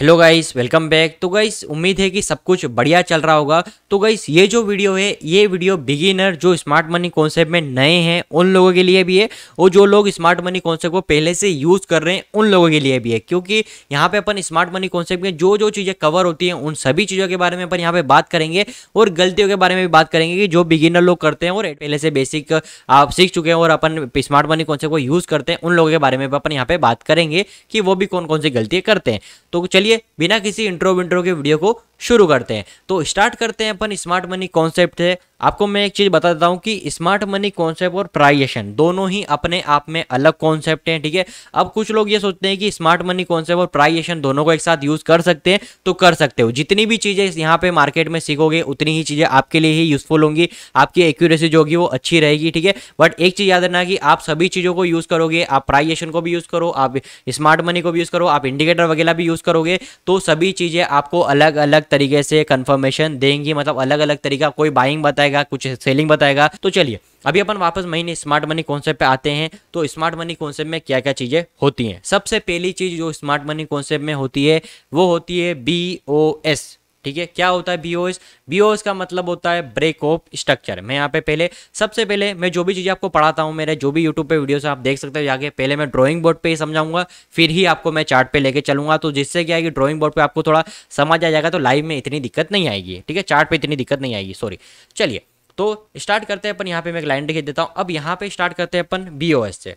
Hello guys welcome back तो guys उम्मीद है कि सब कुछ बढ़िया चल रहा होगा तो गाइस ये जो वीडियो है ये वीडियो बिगिनर जो स्मार्ट मनी कॉन्सेप्ट में नए हैं उन लोगों के लिए भी है और जो लोग स्मार्ट मनी कॉन्सेप्ट को पहले से यूज़ कर रहे हैं उन लोगों के लिए भी है क्योंकि यहाँ पे अपन स्मार्ट मनी कॉन्सेप्ट में जो जो चीज़ें कवर होती हैं उन सभी चीज़ों के बारे में अपन यहाँ पर बात करेंगे और गलतियों के बारे में भी बात करेंगे कि जो बिगिनर लोग करते हैं और पहले से बेसिक आप सीख चुके हैं और अपन स्मार्ट मनी कॉन्सेप्ट को यूज़ करते हैं उन लोगों के बारे में अपन यहाँ पर बात करेंगे कि वो भी कौन कौन सी गलतियाँ करते हैं तो चलिए चलिए बिना किसी इंट्रो विंट्रो के वीडियो को शुरू करते हैं तो स्टार्ट करते हैं अपन स्मार्ट मनी कॉन्सेप्ट है आपको मैं एक चीज़ बता देता हूँ कि स्मार्ट मनी कॉन्सेप्ट और प्राइजेशन दोनों ही अपने आप में अलग कॉन्सेप्ट हैं ठीक है अब कुछ लोग ये सोचते हैं कि स्मार्ट मनी कॉन्सेप्ट और प्राइजेशन दोनों को एक साथ यूज़ कर सकते हैं तो कर सकते हो जितनी भी चीज़ें यहाँ पे मार्केट में सीखोगे उतनी ही चीज़ें आपके लिए ही यूज़फुल होंगी आपकी एक्यूरेसी जो होगी वो अच्छी रहेगी ठीक है बट एक चीज़ याद रखना कि आप सभी चीज़ों को यूज़ करोगे आप प्राइजेशन को भी यूज़ करो आप स्मार्ट मनी को भी यूज़ करो आप इंडिकेटर वगैरह भी यूज़ करोगे तो सभी चीज़ें आपको अलग अलग तरीके से कन्फर्मेशन देंगी मतलब अलग अलग तरीका कोई बाइंग बताएगा कुछ सेलिंग बताएगा तो चलिए अभी अपन वापस महीने स्मार्ट मनी कॉन्सेप्ट पे आते हैं तो स्मार्ट मनी कॉन्सेप्ट में क्या क्या चीज़ें होती हैं सबसे पहली चीज़ जो स्मार्ट मनी कॉन्सेप्ट में होती है वो होती है बी ओ एस ठीक है क्या होता है बीओएस बीओएस का मतलब होता है ब्रेक ऑफ स्ट्रक्चर मैं यहाँ पे पहले सबसे पहले मैं जो भी चीज़ें आपको पढ़ाता हूँ मेरे जो भी यूट्यूब पे वीडियोस आप देख सकते हो जाके पहले मैं ड्राइंग बोर्ड पे ही समझाऊंगा फिर ही आपको मैं चार्ट पे लेके चलूंगा तो जिससे क्या है कि ड्रॉइंग बोर्ड पर आपको थोड़ा समझ आ जाएगा तो लाइव में इतनी दिक्कत नहीं आएगी ठीक है चार्ट पर इतनी दिक्कत नहीं आएगी सॉरी चलिए तो स्टार्ट करते हैं अपन यहाँ पे मैं एक लाइन लिख देता हूँ अब यहाँ पे स्टार्ट करते हैं अपन बीओएस से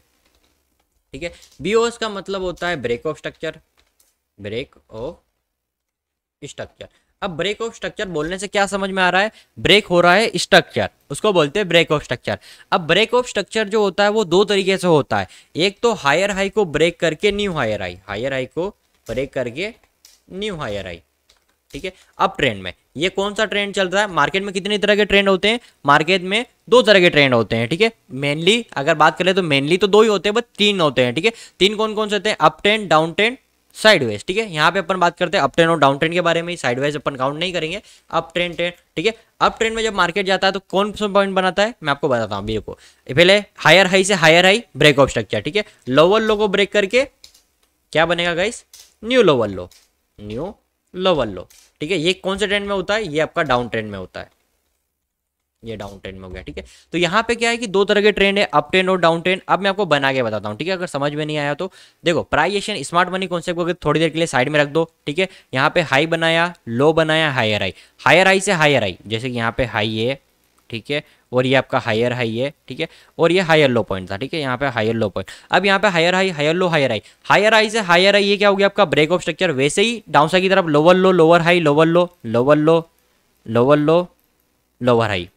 ठीक है बीओएस का मतलब होता है break of structure break of structure अब ब्रेक ऑफ स्ट्रक्चर बोलने से क्या समझ में आ रहा है ब्रेक हो रहा है स्ट्रक्चर उसको बोलते हैं ब्रेक ऑफ स्ट्रक्चर अब ब्रेक ऑफ स्ट्रक्चर जो होता है वो दो तरीके से होता है एक तो हायर हाई को ब्रेक करके new higher high higher high को ब्रेक करके न्यू हायर हाई ठीक है अब ट्रेंड में ये कौन सा ट्रेंड चल रहा है मार्केट में कितने तरह के ट्रेंड होते हैं मार्केट में दो तरह के ट्रेंड होते हैं ठीक है मेनली अगर बात करें तो मेनली तो दो ही होते हैं बस तीन होते हैं ठीक है तीन कौन कौन से होते हैं up trend down trend sideways ठीक है यहाँ पे अपन बात करते हैं अप ट्रेंड और डाउन ट्रेंड के बारे में ही साइडवाइज अपन काउंट नहीं करेंगे अप ट्रेंड ट्रेंड ठीक है अप ट्रेंड में जब मार्केट जाता है तो कौन सा पॉइंट बनाता है मैं आपको बताता हूँ को पहले हायर हाई से higher high break of structure ठीक है लोअर लो को ब्रेक करके क्या बनेगा guys new lower low new lower low ठीक है ये कौन से ट्रेंड में होता है ये आपका डाउन ट्रेंड में होता है ये डाउन ट्रेंड में हो गया ठीक है तो यहाँ पे क्या है कि दो तरह के ट्रेंड है अप ट्रेंड और डाउन ट्रेंड अब मैं आपको बना के बताता हूँ ठीक है अगर समझ में नहीं आया तो देखो प्राइएशन स्मार्ट मनी कॉन्सेप्ट को अगर थोड़ी देर के लिए साइड में रख दो ठीक है यहाँ पे हाई बनाया लो बनाया हायर हाई हायर हाई से हायर हाई जैसे कि यहाँ पे हाई है ठीक है और ये आपका हायर हाई है ठीक है और ये हायर लो पॉइंट था ठीक है यहाँ पे हायर लो पॉइंट अब यहाँ पे higher high higher low higher high higher high से हायर हाई ये क्या हो गया आपका ब्रेक ऑफ स्ट्रक्चर वैसे ही साइड की तरफ lower low lower high lower low lower low lower low lower high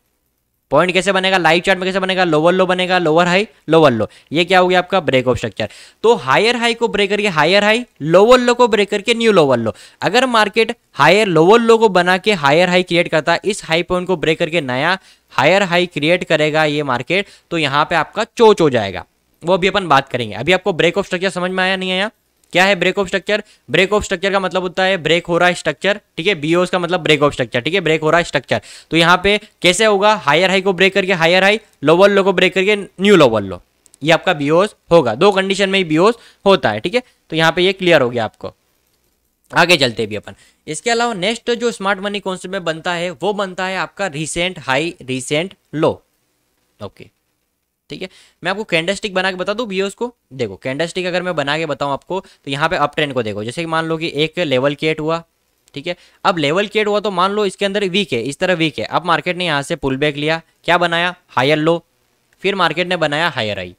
point कैसे बनेगा लाइव चार्ट में कैसे बनेगा लोअर लो बनेगा लोअर हाई लोअर लो ये क्या हो गया आपका ब्रेक ऑफ स्ट्रक्चर तो हायर हाई को ब्रेक करके हायर हाई लोअर लो को ब्रेक करके न्यू लोअर लो अगर मार्केट हायर लोअर लो को बना के हायर हाई क्रिएट करता इस हाई पॉइंट को ब्रेक करके नया हायर हाई क्रिएट करेगा ये मार्केट तो यहाँ पे आपका चोच हो जाएगा वो अभी अपन बात करेंगे अभी आपको ब्रेक ऑफ स्ट्रक्चर समझ में आया नहीं आया क्या है break of structure break of structure का मतलब होता है ब्रेक हो रहा है स्ट्रक्चर ठीक है बीओस का मतलब ब्रेक ऑफ स्ट्रक्चर ठीक है ब्रेक हो रहा है स्ट्रक्चर तो यहाँ पे कैसे होगा हायर हाई को ब्रेक करके हायर हाई लोअर लो को ब्रेक करके न्यू लोअर लो ये आपका बीओस होगा दो कंडीशन में ही बीओस होता है ठीक है तो यहाँ पे ये क्लियर हो गया आपको आगे चलते भी अपन इसके अलावा नेक्स्ट जो स्मार्ट मनी कॉन्सेप्ट में बनता है वो बनता है आपका recent high recent low okay okay. ठीक है मैं आपको कैंडल स्टिक बना के बता दूँ बीओस को देखो कैंडल स्टिक अगर मैं बना के बताऊँ आपको तो यहाँ पे अप ट्रेंड को देखो जैसे कि मान लो कि एक लेवल केट हुआ ठीक है अब लेवल केट हुआ तो मान लो इसके अंदर वीक है इस तरह वीक है अब मार्केट ने यहाँ से पुल बैक लिया क्या बनाया हायर लो फिर मार्केट ने बनाया हायर आई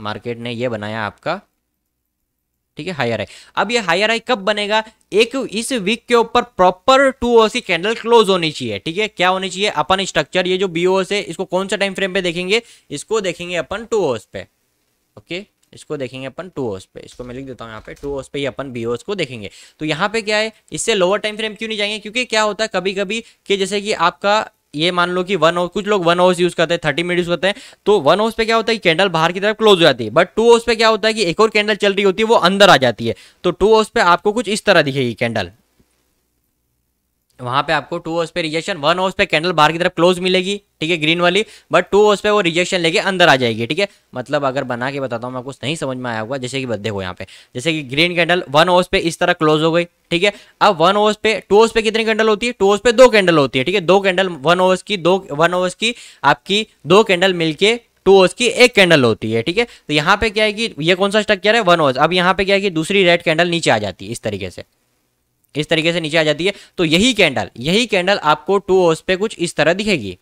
मार्केट ने ये बनाया आपका ठीक है हायर आई अब ये हायर हाई कब बनेगा एक इस वीक के ऊपर proper two O C candle close होनी चाहिए ठीक है क्या होनी चाहिए अपन स्ट्रक्चर ये जो बीओस है इसको कौन सा टाइम फ्रेम पे देखेंगे इसको देखेंगे अपन टू ओस पे ओके इसको देखेंगे अपन टू ओस पे इसको मैं लिख देता हूँ यहाँ पे टू ओस पे ही अपन बी ओस को देखेंगे तो यहाँ पे क्या है इससे लोअर टाइम फ्रेम क्यों नहीं जाएंगे क्योंकि क्या होता है कभी कभी कि जैसे कि आपका ये मान लो कि वन हाउस कुछ लोग वन हाउस यूज करते हैं थर्टी मिनट यूज करते हैं तो वन हाउस पे क्या होता है कि कैंडल बाहर की तरफ क्लोज हो जाती है बट टू हाउस पे क्या होता है कि एक और कैंडल चल रही होती है वो अंदर आ जाती है तो टू हाउस पे आपको कुछ इस तरह दिखेगी कैंडल वहाँ पे आपको टू ओस पे रिजेक्शन वन ओस पे कैंडल बाहर की तरफ क्लोज मिलेगी ठीक है ग्रीन वाली बट टू ओस पे वो रिजेक्शन लेके अंदर आ जाएगी ठीक है मतलब अगर बना के बताता हूँ मैं कुछ नहीं समझ में आया होगा जैसे कि हो यहाँ पे जैसे कि ग्रीन कैंडल वन ओस पे इस तरह क्लोज हो गई ठीक है अब वन ओवर्स पे टू ओवर्स पे कितनी कैंडल होती है टू ओवर्स पे दो कैंडल होती है ठीक है दो कैंडल वन ओवर्स की दो वन ओवर्स की आपकी दो कैंडल मिलकर टू ओस की एक कैंडल होती है ठीक है तो यहाँ पे क्या है कि ये कौन सा स्ट्रक्चर है वन ओवर्स अब यहाँ पे क्या है कि दूसरी रेड कैंडल नीचे आ जाती है इस तरीके से इस तरीके से नीचे आ जाती है तो यही कैंडल यही कैंडल आपको टू ओस पे कुछ इस तरह दिखेगी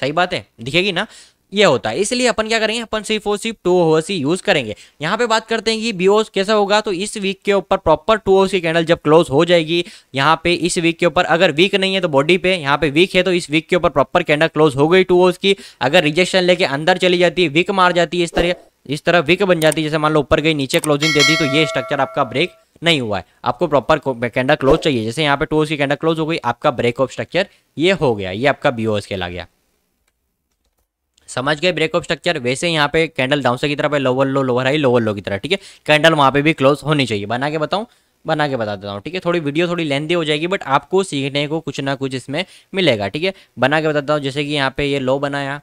सही बात है दिखेगी ना ये होता है इसलिए अपन क्या करेंगे अपन सिर्फ और सिर्फ टू ओवर्स ही यूज करेंगे यहाँ पे बात करते हैं कि बी ओस कैसा होगा तो इस वीक के ऊपर प्रॉपर टू ओवर्स की कैंडल जब क्लोज हो जाएगी यहाँ पे इस वीक के ऊपर अगर वीक नहीं है तो बॉडी पे यहाँ पे वीक है तो इस वीक के ऊपर प्रॉपर कैंडल क्लोज हो गई टू ओवर्स की अगर रिजेक्शन लेके अंदर चली जाती है वीक मार जाती है इस तरह इस तरह विक बन जाती है जैसे मान लो ऊपर गई नीचे क्लोजिंग दे दी तो ये स्ट्रक्चर आपका ब्रेक नहीं हुआ है आपको प्रॉपर कैंडा क्लोज चाहिए जैसे यहाँ पे टू की कैंडा क्लोज हो गई आपका ब्रेक ऑफ स्ट्रक्चर ये हो गया ये आपका के खेला गया समझ गए ब्रेक ऑफ स्ट्रक्चर वैसे यहाँ पे कैंडल डाउन से की तरफ है lower low lower high lower low की तरह ठीक है कैंडल वहाँ पे भी क्लोज होनी चाहिए बना के बताऊँ बना के बता देता हूँ ठीक है थोड़ी वीडियो थोड़ी लेंदी हो जाएगी बट आपको सीखने को कुछ ना कुछ इसमें मिलेगा ठीक है बना के बताता हूँ जैसे कि यहाँ पे ये लो बनाया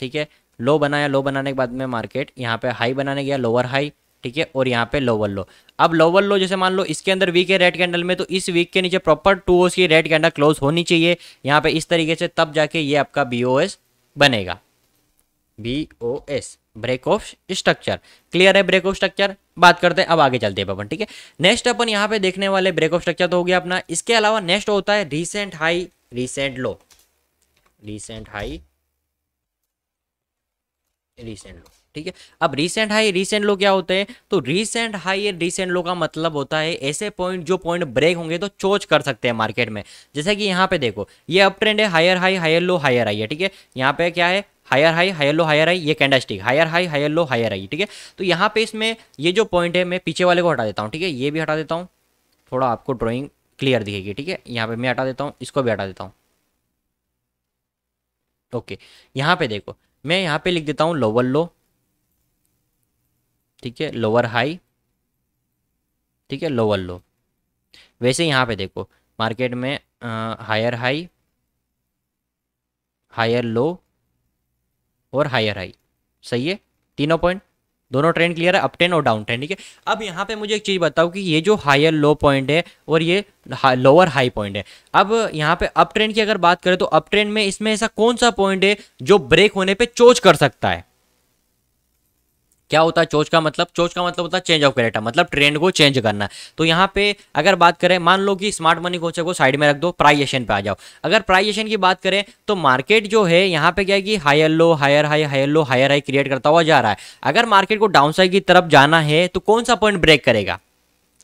ठीक है लो बनाया लो बनाने के बाद में मार्केट यहाँ पे हाई बनाने गया लोअर हाई ठीक है और यहाँ पे लोअर लो अब लोअर लो जैसे मान लो इसके अंदर वीक है रेड कैंडल में तो इस वीक के नीचे प्रॉपर टू ओस की रेड कैंडल क्लोज होनी चाहिए यहाँ पे इस तरीके से तब जाके ये आपका बी बनेगा B O S break of structure clear है ब्रेक ऑफ स्ट्रक्चर बात करते हैं अब आगे चलते हैं अपन ठीक है नेक्स्ट अपन यहाँ पे देखने वाले ब्रेक ऑफ स्ट्रक्चर तो हो गया अपना इसके अलावा नेक्स्ट होता है recent high recent low recent high recent low ठीक है अब रिसेंट हाई रिसेंट लो क्या होते हैं तो रिसेंट हाई या रिसेंट लो का मतलब होता है ऐसे पॉइंट जो पॉइंट ब्रेक होंगे तो चोच कर सकते हैं मार्केट में जैसे कि यहाँ पे देखो ये अप ट्रेंड है higher high higher low higher high है ठीक है यहाँ पे क्या है higher high higher low higher high ये candlestick higher high higher low higher high ठीक है तो यहाँ पे इसमें ये जो पॉइंट है मैं पीछे वाले को हटा देता हूँ ठीक है ये भी हटा देता हूँ थोड़ा आपको ड्रॉइंग क्लियर दिखेगी ठीक है यहाँ पे मैं हटा देता हूँ इसको भी हटा देता हूँ ओके यहाँ पे देखो मैं यहाँ पे लिख देता हूँ लोअर लो ठीक है लोअर हाई ठीक है लोअर लो वैसे यहाँ पे देखो मार्केट में हायर हाई हायर लो और हायर हाई सही है तीनों पॉइंट दोनों ट्रेंड क्लियर है अपटेन और डाउन ट्रेंड ठीक है अब यहाँ पे मुझे एक चीज़ बताओ कि ये जो हायर लो पॉइंट है और ये लोअर हाई पॉइंट है अब यहाँ पे अप ट्रेंड की अगर बात करें तो अप ट्रेंड में इसमें ऐसा कौन सा पॉइंट है जो ब्रेक होने पे चोच कर सकता है क्या होता है चोच का मतलब चोच का मतलब होता है चेंज ऑफ करेटा मतलब ट्रेंड को चेंज करना तो यहाँ पे अगर बात करें मान लो कि स्मार्ट मनी कोचर को साइड में रख दो प्राइजेशन पे आ जाओ अगर प्राइजेशन की बात करें तो मार्केट जो है यहाँ पे क्या है कि higher low higher high higher low higher high create करता हुआ जा रहा है अगर मार्केट को डाउन साइड की तरफ जाना है तो कौन सा पॉइंट ब्रेक करेगा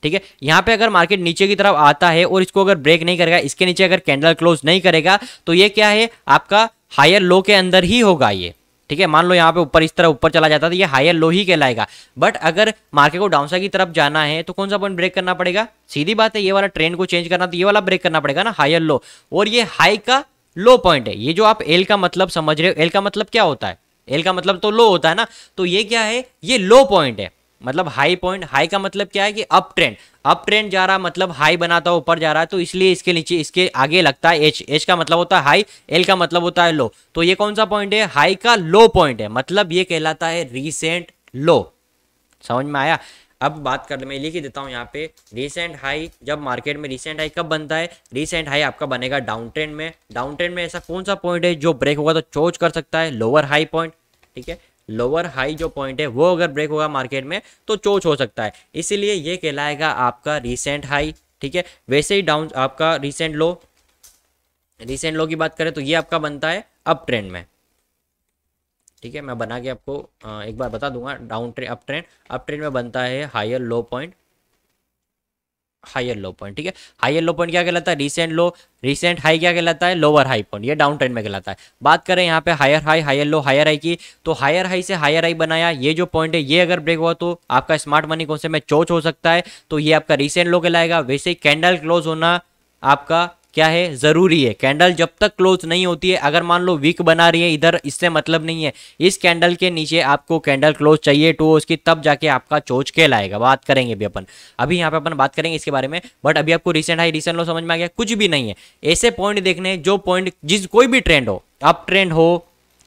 ठीक है यहाँ पे अगर मार्केट नीचे की तरफ आता है और इसको अगर ब्रेक नहीं करेगा इसके नीचे अगर कैंडल क्लोज नहीं करेगा तो ये क्या है आपका हायर लो के अंदर ही होगा ये ठीक है मान लो यहाँ पे ऊपर इस तरह ऊपर चला जाता तो ये हायर लो ही कहलाएगा बट अगर मार्केट को डाउनसाइड की तरफ जाना है तो कौन सा पॉइंट ब्रेक करना पड़ेगा सीधी बात है ये वाला ट्रेंड को चेंज करना तो ये वाला ब्रेक करना पड़ेगा ना हायर लो और ये हाई का लो पॉइंट है ये जो आप एल का मतलब समझ रहे हो एल का मतलब क्या होता है एल का मतलब तो लो होता है ना तो ये क्या है ये लो पॉइंट है मतलब हाई पॉइंट हाई का मतलब क्या है कि अप ट्रेंड अप ट्रेंड जा रहा मतलब हाई बनाता है ऊपर जा रहा है तो इसलिए इसके नीचे इसके आगे लगता है एच एच का मतलब होता है हाई एल का मतलब होता है लो तो ये कौन सा पॉइंट है हाई का लो पॉइंट है मतलब ये कहलाता है रिसेंट लो समझ में आया अब बात कर मैं लिख ही देता हूँ यहाँ पे रिसेंट हाई जब मार्केट में रिसेंट हाई कब बनता है रिसेंट हाई आपका बनेगा डाउन ट्रेंड में डाउन ट्रेंड में ऐसा कौन सा पॉइंट है जो ब्रेक होगा तो चोज कर सकता है लोअर हाई पॉइंट ठीक है लोअर हाई जो पॉइंट है वो अगर ब्रेक होगा मार्केट में तो चोच हो सकता है इसीलिए ये कहलाएगा आपका रिसेंट हाई ठीक है वैसे ही डाउन आपका रिसेंट लो रिसेंट लो की बात करें तो ये आपका बनता है अप ट्रेंड में ठीक है मैं बना के आपको एक बार बता दूंगा down trend up trend up trend में बनता है higher low point higher low point ठीक है हाइयर लो पॉइंट क्या कहलाता है रिसेंट लो रिसेंट हाई क्या कहलाता है लोअर हाई पॉइंट ये डाउन ट्रेंड में कहलाता है बात करें यहाँ पे higher high higher low higher high की तो हायर हाई से हायर हाई बनाया ये जो पॉइंट है ये अगर ब्रेक हुआ तो आपका स्मार्ट मनी कौन से में चोच हो सकता है तो ये आपका रिसेंट लो कहलाएगा वैसे ही कैंडल क्लोज होना आपका क्या है ज़रूरी है कैंडल जब तक क्लोज नहीं होती है अगर मान लो वीक बना रही है इधर इससे मतलब नहीं है इस कैंडल के नीचे आपको कैंडल क्लोज चाहिए टू उसकी तब जाके आपका चोच लाएगा बात करेंगे भी अपन अभी यहाँ पे अपन बात करेंगे इसके बारे में बट अभी आपको रिसेंट हाई रिसेंट लो समझ में आ गया कुछ भी नहीं है ऐसे पॉइंट देखने जो पॉइंट जिस कोई भी ट्रेंड हो अप ट्रेंड हो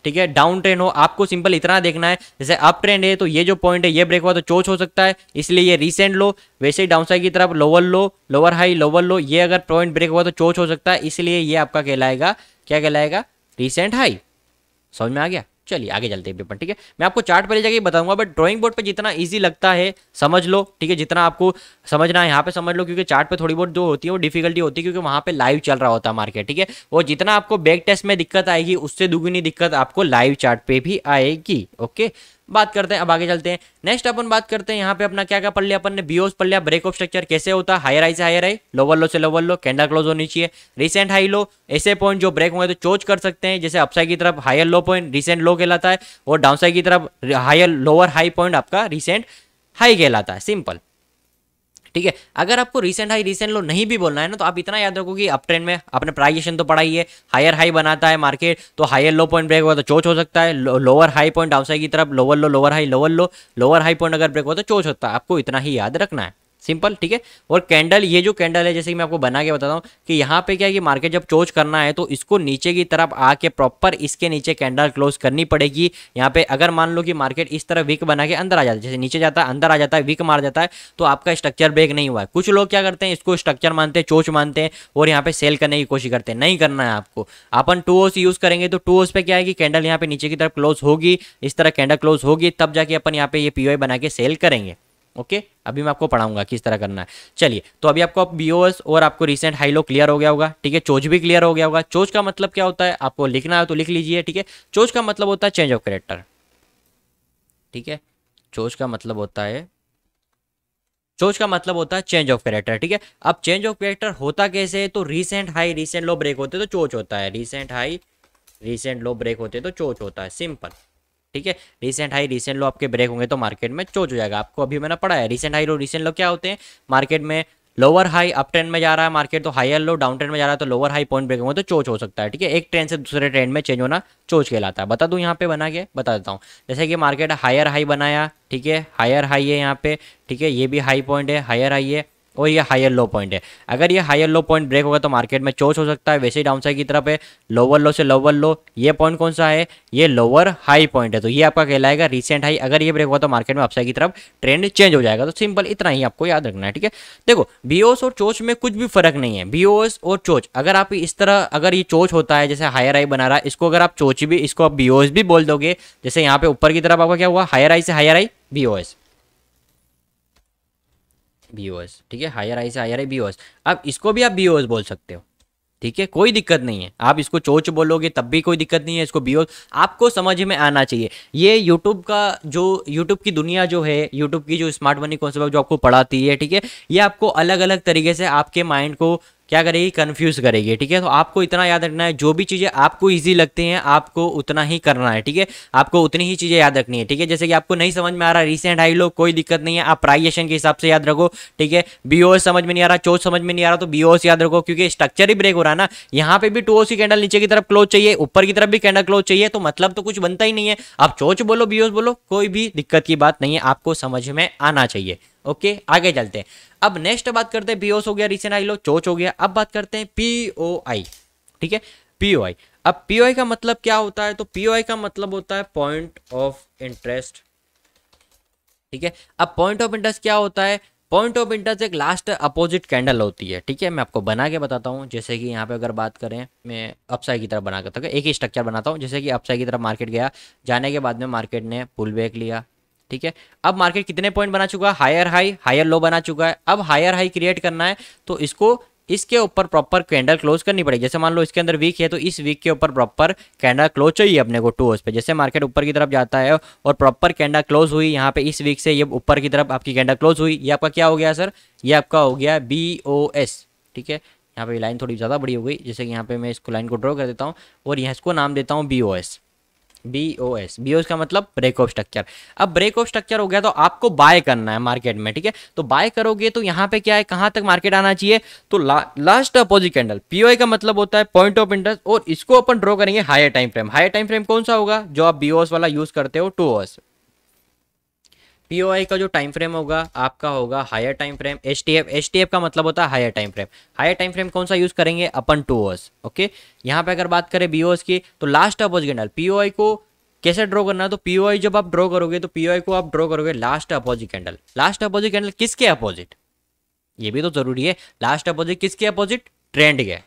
ठीक है डाउन ट्रेंड हो आपको सिंपल इतना देखना है जैसे अप ट्रेंड है तो ये जो पॉइंट है ये ब्रेक हुआ तो चोच हो सकता है इसलिए ये रिसेंट लो वैसे ही डाउन साइड की तरफ lower low lower high lower low ये अगर पॉइंट ब्रेक हुआ तो चोच हो सकता है इसलिए ये आपका कहलाएगा क्या कहलाएगा रिसेंट हाई समझ में आ गया चलिए आगे चलते हैं पेपर ठीक है मैं आपको चार्ट पहले ले जाके बताऊंगा बट ड्रॉइंग बोर्ड पर जितना ईजी लगता है समझ लो ठीक है जितना आपको समझना है यहाँ पे समझ लो क्योंकि चार्ट पे थोड़ी बहुत जो होती है वो डिफिकल्टी होती है क्योंकि वहाँ पे लाइव चल रहा होता है मार्केट ठीक है और जितना आपको बैक टेस्ट में दिक्कत आएगी उससे दुगुनी दिक्कत आपको लाइव चार्ट पे भी आएगी ओके बात करते हैं अब आगे चलते हैं नेक्स्ट अपन बात करते हैं यहाँ पे अपना क्या क्या पढ़ लिया अपन ने बीओस पढ़ लिया ब्रेक ऑफ स्ट्रक्चर कैसे होता है हायर हाई से हायर हाई लोअर लो से लोअर लो कैंडा क्लोज होनी चाहिए रिसेंट हाई लो ऐसे पॉइंट जो ब्रेक होंगे तो चोज कर सकते हैं जैसे अपसाइड की तरफ higher low point recent low कहलाता है और डाउनसाइड की तरफ हायर लोअर हाई पॉइंट आपका रिसेंट हाई कहलाता है सिंपल ठीक है अगर आपको रिसेंट हाई रिसेंट लो नहीं भी बोलना है ना तो आप इतना याद रखो कि अप ट्रेंड में आपने प्राइजेशन तो पढ़ाई है हायर हाई बनाता है मार्केट तो हायर लो पॉइंट ब्रेक हुआ तो चोच हो सकता है लोअर हाई पॉइंट डाउनसाइड की तरफ lower low lower high lower low lower high point अगर ब्रेक हुआ तो चोच होता है आपको इतना ही याद रखना है सिंपल ठीक है और कैंडल ये जो कैंडल है जैसे कि मैं आपको बना के बताता हूँ कि यहाँ पे क्या है कि मार्केट जब चोज करना है तो इसको नीचे की तरफ आके प्रॉपर इसके नीचे कैंडल क्लोज करनी पड़ेगी यहाँ पे अगर मान लो कि मार्केट इस तरह वीक बना के अंदर आ जाता है जैसे नीचे जाता है अंदर आ जाता है वीक मार जाता है तो आपका स्ट्रक्चर ब्रेक नहीं हुआ है कुछ लोग क्या करते हैं इसको स्ट्रक्चर मानते हैं चोच मानते हैं और यहाँ पे सेल करने की कोशिश करते हैं नहीं करना है आपको अपन टू ओस यूज़ करेंगे तो टू ओस पर क्या है कि कैंडल यहाँ पे नीचे की तरफ क्लोज होगी इस तरह कैंडल क्लोज होगी तब जाके अपन यहाँ पे ये पी बना के सेल करेंगे ओके अभी मैं आपको पढ़ाऊंगा किस तरह करना है चलिए तो अभी आपको बी और आपको रिसेंट हाई लो क्लियर हो गया होगा ठीक है चोज भी क्लियर हो गया होगा चोज का मतलब क्या होता है आपको लिखना है तो लिख लीजिए ठीक है चोज का मतलब होता है चेंज ऑफ करेक्टर ठीक है चोज का मतलब होता है चोज का मतलब होता है चेंज ऑफ करेक्टर ठीक है अब चेंज ऑफ करेक्टर होता कैसे है तो recent high recent low break होते तो चोच होता है recent high recent low break होते तो चोच होता है सिंपल ठीक है रिसेंट हाई रिसेंट लो आपके ब्रेक होंगे तो मार्केट में चोज हो जाएगा आपको अभी मैंने पढ़ा है recent high low recent low क्या होते हैं मार्केट में लोअर हाई अप ट्रेंड में जा रहा है मार्केट तो हायर लो डाउन ट्रेंड में जा रहा है तो लोअर हाई पॉइंट ब्रेक होंगे तो चोच हो सकता है ठीक है एक ट्रेंड से दूसरे ट्रेंड में चेंज होना चोच कहलाता है बता दूं यहाँ पे बना के बता देता हूँ जैसे कि मार्केट हायर हाई बनाया ठीक है हायर हाई है यहाँ पे ठीक है ये भी हाई पॉइंट है हायर हाई है और ये हायर लो पॉइंट है अगर ये हायर लो पॉइंट ब्रेक होगा तो मार्केट में चोच हो सकता है वैसे ही डाउनसाइड की तरफ है लोअर लो से लोअर लो ये पॉइंट कौन सा है ये लोअर हाई पॉइंट है तो ये आपका कहलाएगा रिसेंट हाई अगर ये ब्रेक होगा तो मार्केट में अपसाइड की तरफ ट्रेंड चेंज हो जाएगा तो सिंपल इतना ही आपको याद रखना है ठीक है देखो बीओस और चोच में कुछ भी फर्क नहीं है बीओस और चोच अगर आप इस तरह अगर ये चोच होता है जैसे हायर हाई बना रहा है इसको अगर आप चोच भी इसको आप बीओएस भी बोल दोगे जैसे यहाँ पे ऊपर की तरफ आपका क्या हुआ हायर हाई से हायर हाई बीओएस व्यूअर्स ठीक है हायर आई से हायर आई व्यूअर्स अब इसको भी आप व्यूअर्स बोल सकते हो ठीक है कोई दिक्कत नहीं है आप इसको चोच बोलोगे तब भी कोई दिक्कत नहीं है इसको बियो आपको समझ में आना चाहिए ये यूट्यूब का जो यूट्यूब की दुनिया जो है यूट्यूब की जो स्मार्ट मनी कॉन्सेप्ट जो आपको पढ़ाती है ठीक है ये आपको अलग अलग तरीके से आपके माइंड को क्या करेगी कन्फ्यूज़ करेगी ठीक है तो आपको इतना याद रखना है जो भी चीज़ें आपको ईजी लगती हैं आपको उतना ही करना है ठीक है आपको उतनी ही चीज़ें याद रखनी है ठीक है जैसे कि आपको नहीं समझ में आ रहा रिसेंट आई लो कोई दिक्कत नहीं है आप प्राइजेशन के हिसाब से याद रखो ठीक है बी समझ में नहीं आ रहा चोच समझ में नहीं आ रहा तो बी याद रखो क्योंकि स्ट्रक्चर ही ब्रेक हो रहा है ना यहाँ पे भी टू की कैंडल नीचे की तरफ क्लोज चाहिए ऊपर की तरफ भी कैंडल क्लोज चाहिए तो मतलब तो कुछ बनता ही नहीं है आप चोच बोलो बी बोलो कोई भी दिक्कत की बात नहीं है आपको समझ में आना चाहिए ओके आगे चलते हैं अब नेक्स्ट बात करते हैं बीओस हो गया रिसेंट आई लो चोच हो गया अब बात करते हैं पीओआई ठीक है पीओआई अब पीओआई का मतलब क्या होता है तो पीओआई का मतलब होता है पॉइंट ऑफ इंटरेस्ट ठीक है अब पॉइंट ऑफ इंटरेस्ट क्या होता है पॉइंट ऑफ इंटरेस्ट एक लास्ट अपोजिट कैंडल होती है ठीक है मैं आपको बना के बताता हूँ जैसे कि यहाँ पे अगर बात करें मैं अपसाइड की तरफ बना करता तो हूँ एक ही स्ट्रक्चर बनाता हूँ जैसे कि अपसाइड की तरफ मार्केट गया जाने के बाद में मार्केट ने पुल बैक लिया ठीक है अब मार्केट कितने पॉइंट बना चुका है हायर हाई हायर लो बना चुका है अब हायर हाई क्रिएट करना है तो इसको इसके ऊपर प्रॉपर कैंडल क्लोज करनी पड़ेगी जैसे मान लो इसके अंदर वीक है तो इस वीक के ऊपर प्रॉपर कैंडल क्लोज चाहिए अपने को टू हाउस पे जैसे मार्केट ऊपर की तरफ जाता है और प्रॉपर कैंडल क्लोज हुई यहाँ पे इस वीक से ये ऊपर की तरफ आपकी कैंडल क्लोज हुई ये आपका क्या हो गया सर ये आपका हो गया बी ओ एस ठीक है यहाँ पर लाइन थोड़ी ज़्यादा बड़ी हो गई जैसे कि यहाँ पर मैं इसको लाइन को ड्रॉ कर देता हूँ और यहाँ इसको नाम देता हूँ B O S B O S B O S का मतलब ब्रेक ऑफ स्ट्रक्चर अब ब्रेक ऑफ स्ट्रक्चर हो गया तो आपको बाय करना है मार्केट में ठीक है तो बाय करोगे तो यहाँ पे क्या है कहाँ तक मार्केट आना चाहिए तो ला, last opposite candle P O का मतलब होता है पॉइंट ऑफ इंटरेस्ट और इसको अपन ड्रॉ करेंगे higher time frame higher time frame कौन सा होगा जो आप बी ओ एस वाला यूज करते हो टू एस पीओआई का जो टाइम फ्रेम होगा आपका होगा higher time frame H T का मतलब होता है higher time frame higher time frame कौन सा यूज़ करेंगे अपन टू ओवर्स ओके यहाँ पे अगर बात करें बी की तो लास्ट अपोज कैंडल पीओआई को कैसे ड्रॉ करना है तो पीओआई जब आप ड्रॉ करोगे तो पीओआई को आप ड्रॉ करोगे last opposite candle last opposite candle किसके अपोजिट ये भी तो जरूरी है लास्ट अपोजिट किसके अपोजिट ट्रेंड के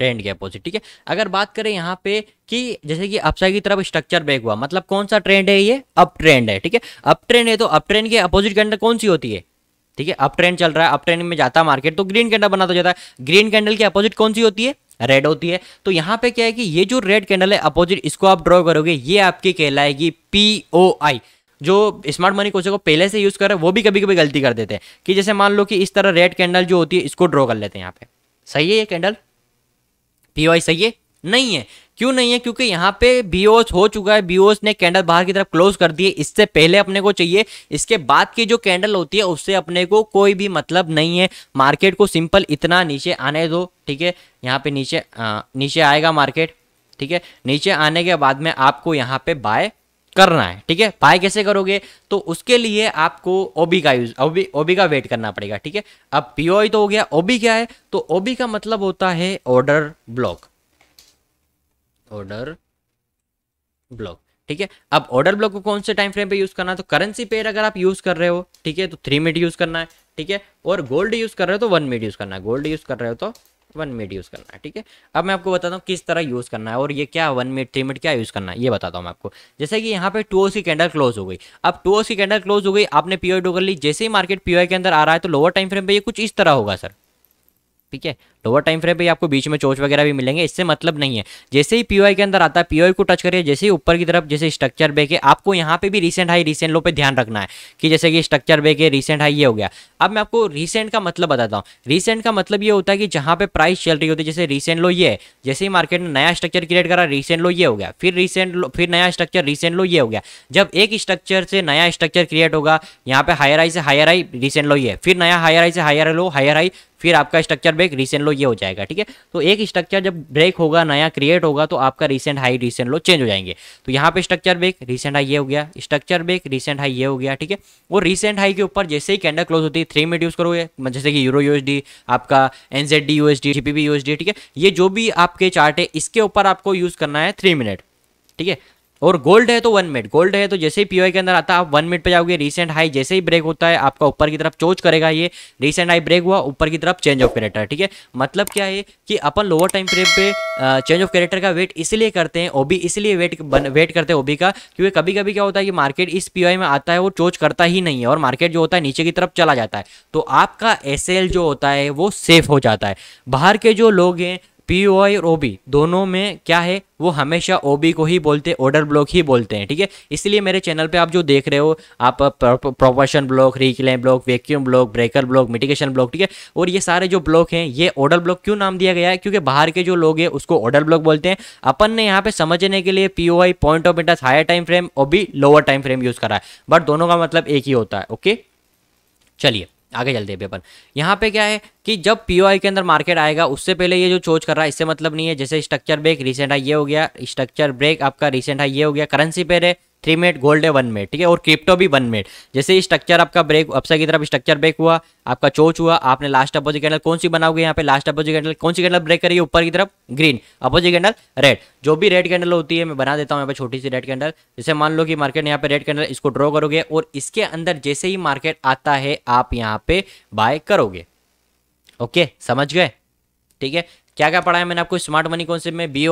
ट्रेंड गैप अपोजिट ठीक है अगर बात करें यहाँ पे कि जैसे कि अपसाइड की तरफ स्ट्रक्चर ब्रेक हुआ मतलब कौन सा ट्रेंड है ये अप ट्रेंड है ठीक है अप ट्रेंड है तो अप ट्रेंड के अपोजिट कैंडल कौन सी होती है ठीक है अप ट्रेंड चल रहा है अप ट्रेंड में जाता है मार्केट तो ग्रीन कैंडल बनाता जाता है ग्रीन कैंडल की अपोजिट कौन सी होती है रेड होती है तो यहाँ पे क्या है कि ये जो रेड कैंडल है अपोजिट इसको आप ड्रॉ करोगे ये आपकी कहलाएगी पी ओ आई जो स्मार्ट मनी कोचे को पहले से यूज़ कर रहे हैं वो भी कभी कभी गलती कर देते हैं कि जैसे मान लो कि इस तरह रेड कैंडल जो होती है इसको ड्रॉ कर लेते हैं यहाँ पे सही है ये कैंडल पीओआई सही है नहीं है क्यों नहीं है क्योंकि यहाँ पे बीओस हो चुका है बीओस ने कैंडल बाहर की तरफ क्लोज कर दिए इससे पहले अपने को चाहिए इसके बाद की जो कैंडल होती है उससे अपने को कोई भी मतलब नहीं है मार्केट को सिंपल इतना नीचे आने दो ठीक है यहाँ पे नीचे आ, नीचे आएगा मार्केट ठीक है नीचे आने के बाद में आपको यहाँ पे बाय करना है ठीक है पाए कैसे करोगे तो उसके लिए आपको ओबी का यूज ओबी ओबी का वेट करना पड़ेगा ठीक है अब पीओई तो हो गया ओबी क्या है तो ओबी का मतलब होता है ऑर्डर ब्लॉक ऑर्डर ब्लॉक ठीक है अब ऑर्डर ब्लॉक को कौन से टाइम फ्रेम पे यूज करना है तो करेंसी पेयर अगर आप यूज कर रहे हो ठीक है तो थ्री मिनट यूज करना है ठीक है और गोल्ड यूज कर रहे हो तो वन मिनट यूज करना है गोल्ड यूज कर रहे हो तो वन मिनट यूज़ करना है ठीक है अब मैं आपको बताता हूँ किस तरह यूज़ करना है और ये क्या वन मिनट थ्री मिनट क्या यूज़ करना है ये बताता हूँ मैं आपको जैसे कि यहाँ पे two O C candle close हो गई अब two O C candle close हो गई आपने पीओ डो कर ली जैसे ही मार्केट आई के अंदर आ रहा है तो लोअर टाइम फ्रेम पर ये कुछ इस तरह होगा सर ठीक है लोअर टाइम फ्रेम पर आपको बीच में चोच वगैरह भी मिलेंगे इससे मतलब नहीं है जैसे ही पीओआई के अंदर आता है पीओआई को टच करिए जैसे ही ऊपर की तरफ जैसे स्ट्रक्चर बेके आपको यहाँ पे भी रिसेंट हाई रिसेंट लो पे ध्यान रखना है कि जैसे कि स्ट्रक्चर बेके रिसेंट हाई ये हो गया अब मैं आपको रिसेंट का मतलब बताता हूँ रिसेंट का मतलब ये होता है कि जहाँ पे प्राइस चल रही होती है जैसे रिसेंट लो ये है जैसे ही मार्केट ने नया स्ट्रक्चर क्रिएट करा रिसेंट लो ये हो गया फिर रिसेंट लो फिर नया स्ट्रक्चर रिसेंट लो ये हो गया जब एक स्ट्रक्चर से नया स्ट्रक्चर क्रिएट होगा यहाँ पे हायर हाई से हायर हाई रिसेंट लो ये फिर नया हायर हाई से हायर लो हायर हाई फिर आपका structure break recent low low ये हो जाएगा ठीक है तो एक स्ट्रक्चर जब ब्रेक होगा नया क्रिएट होगा तो आपका recent high recent low change हो जाएंगे तो यहाँ पे स्ट्रक्चर ब्रेक रिसेंट हाई ये हो गया स्ट्रक्चर ब्रेक रिसेंट हाई ये हो गया ठीक है वो रिसेंट हाई के ऊपर जैसे ही कैंडल क्लोज होती है थ्री मिनट यूज़ करोगे जैसे कि यूरो यूएसडी आपका एनजेड यूएसडी जीपीबी यूएसडी ठीक है ये जो भी आपके चार्ट है इसके ऊपर आपको यूज़ करना है थ्री मिनट ठीक है और गोल्ड है तो वन मिनट गोल्ड है तो जैसे ही पीओआई के अंदर आता है आप वन मिनट पे जाओगे रिसेंट हाई जैसे ही ब्रेक होता है आपका ऊपर की तरफ चोच करेगा ये रिसेंट हाई ब्रेक हुआ ऊपर की तरफ चेंज ऑफ कैरेक्टर ठीक है मतलब क्या है कि अपन लोअर टाइम फ्रेम पे चेंज ऑफ कैरेक्टर का वेट इसलिए करते हैं ओबी इसलिए वेट वेट करते हैं ओबी का क्योंकि कभी कभी क्या होता है कि मार्केट इस पी में आता है वो चोच करता ही नहीं है और मार्केट जो होता है नीचे की तरफ चला जाता है तो आपका एस जो होता है वो सेफ हो जाता है बाहर के जो लोग हैं पी ओ आई और ओ बी दोनों में क्या है वो हमेशा ओ बी को ही बोलते हैं ऑर्डर ब्लॉक ही बोलते हैं ठीक है इसलिए मेरे चैनल पे आप जो देख रहे हो आप propulsion block reclaim block vacuum block breaker block mitigation block ठीक है और ये सारे जो ब्लॉक हैं ये ऑर्डर ब्लॉक क्यों नाम दिया गया है क्योंकि बाहर के जो लोग हैं उसको ऑर्डर ब्लॉक बोलते हैं अपन ने यहाँ पे समझने के लिए P O I point of interest higher time frame O B lower time frame use करा है बट दोनों का मतलब एक ही होता है ओके चलिए आगे चलते हैं अपन यहाँ पे क्या है कि जब पी के अंदर मार्केट आएगा उससे पहले ये जो चोज कर रहा है इससे मतलब नहीं है जैसे स्ट्रक्चर ब्रेक रिसेंट हाई ये हो गया स्ट्रक्चर ब्रेक आपका रिसेंट हाई ये हो गया करेंसी पेर है थ्री मिनट गोल्ड है वन मिनट ठीक है और क्रिप्टो भी वन मिनट जैसे ही स्ट्रक्चर आपका ब्रेक अपसा की तरफ स्ट्रक्चर ब्रेक हुआ आपका चोच हुआ आपने लास्ट अपोजिट कैंडल कौन सी बनाओगे यहाँ पे लास्ट अपोजिट कैंडल कौन सी कैंडल ब्रेक करिए ऊपर की तरफ ग्रीन अपोजिट कैंडल रेड जो भी रेड कैंडल होती है मैं बना देता हूँ यहाँ पे छोटी सी रेड कैंडल जैसे मान लो कि मार्केट यहाँ पे रेड कैंडल इसको ड्रॉ करोगे और इसके अंदर जैसे ही मार्केट आता है आप यहाँ पे बाय करोगे ओके समझ गए ठीक है क्या क्या पढ़ा है मैंने आपको स्मार्ट मनी से में बी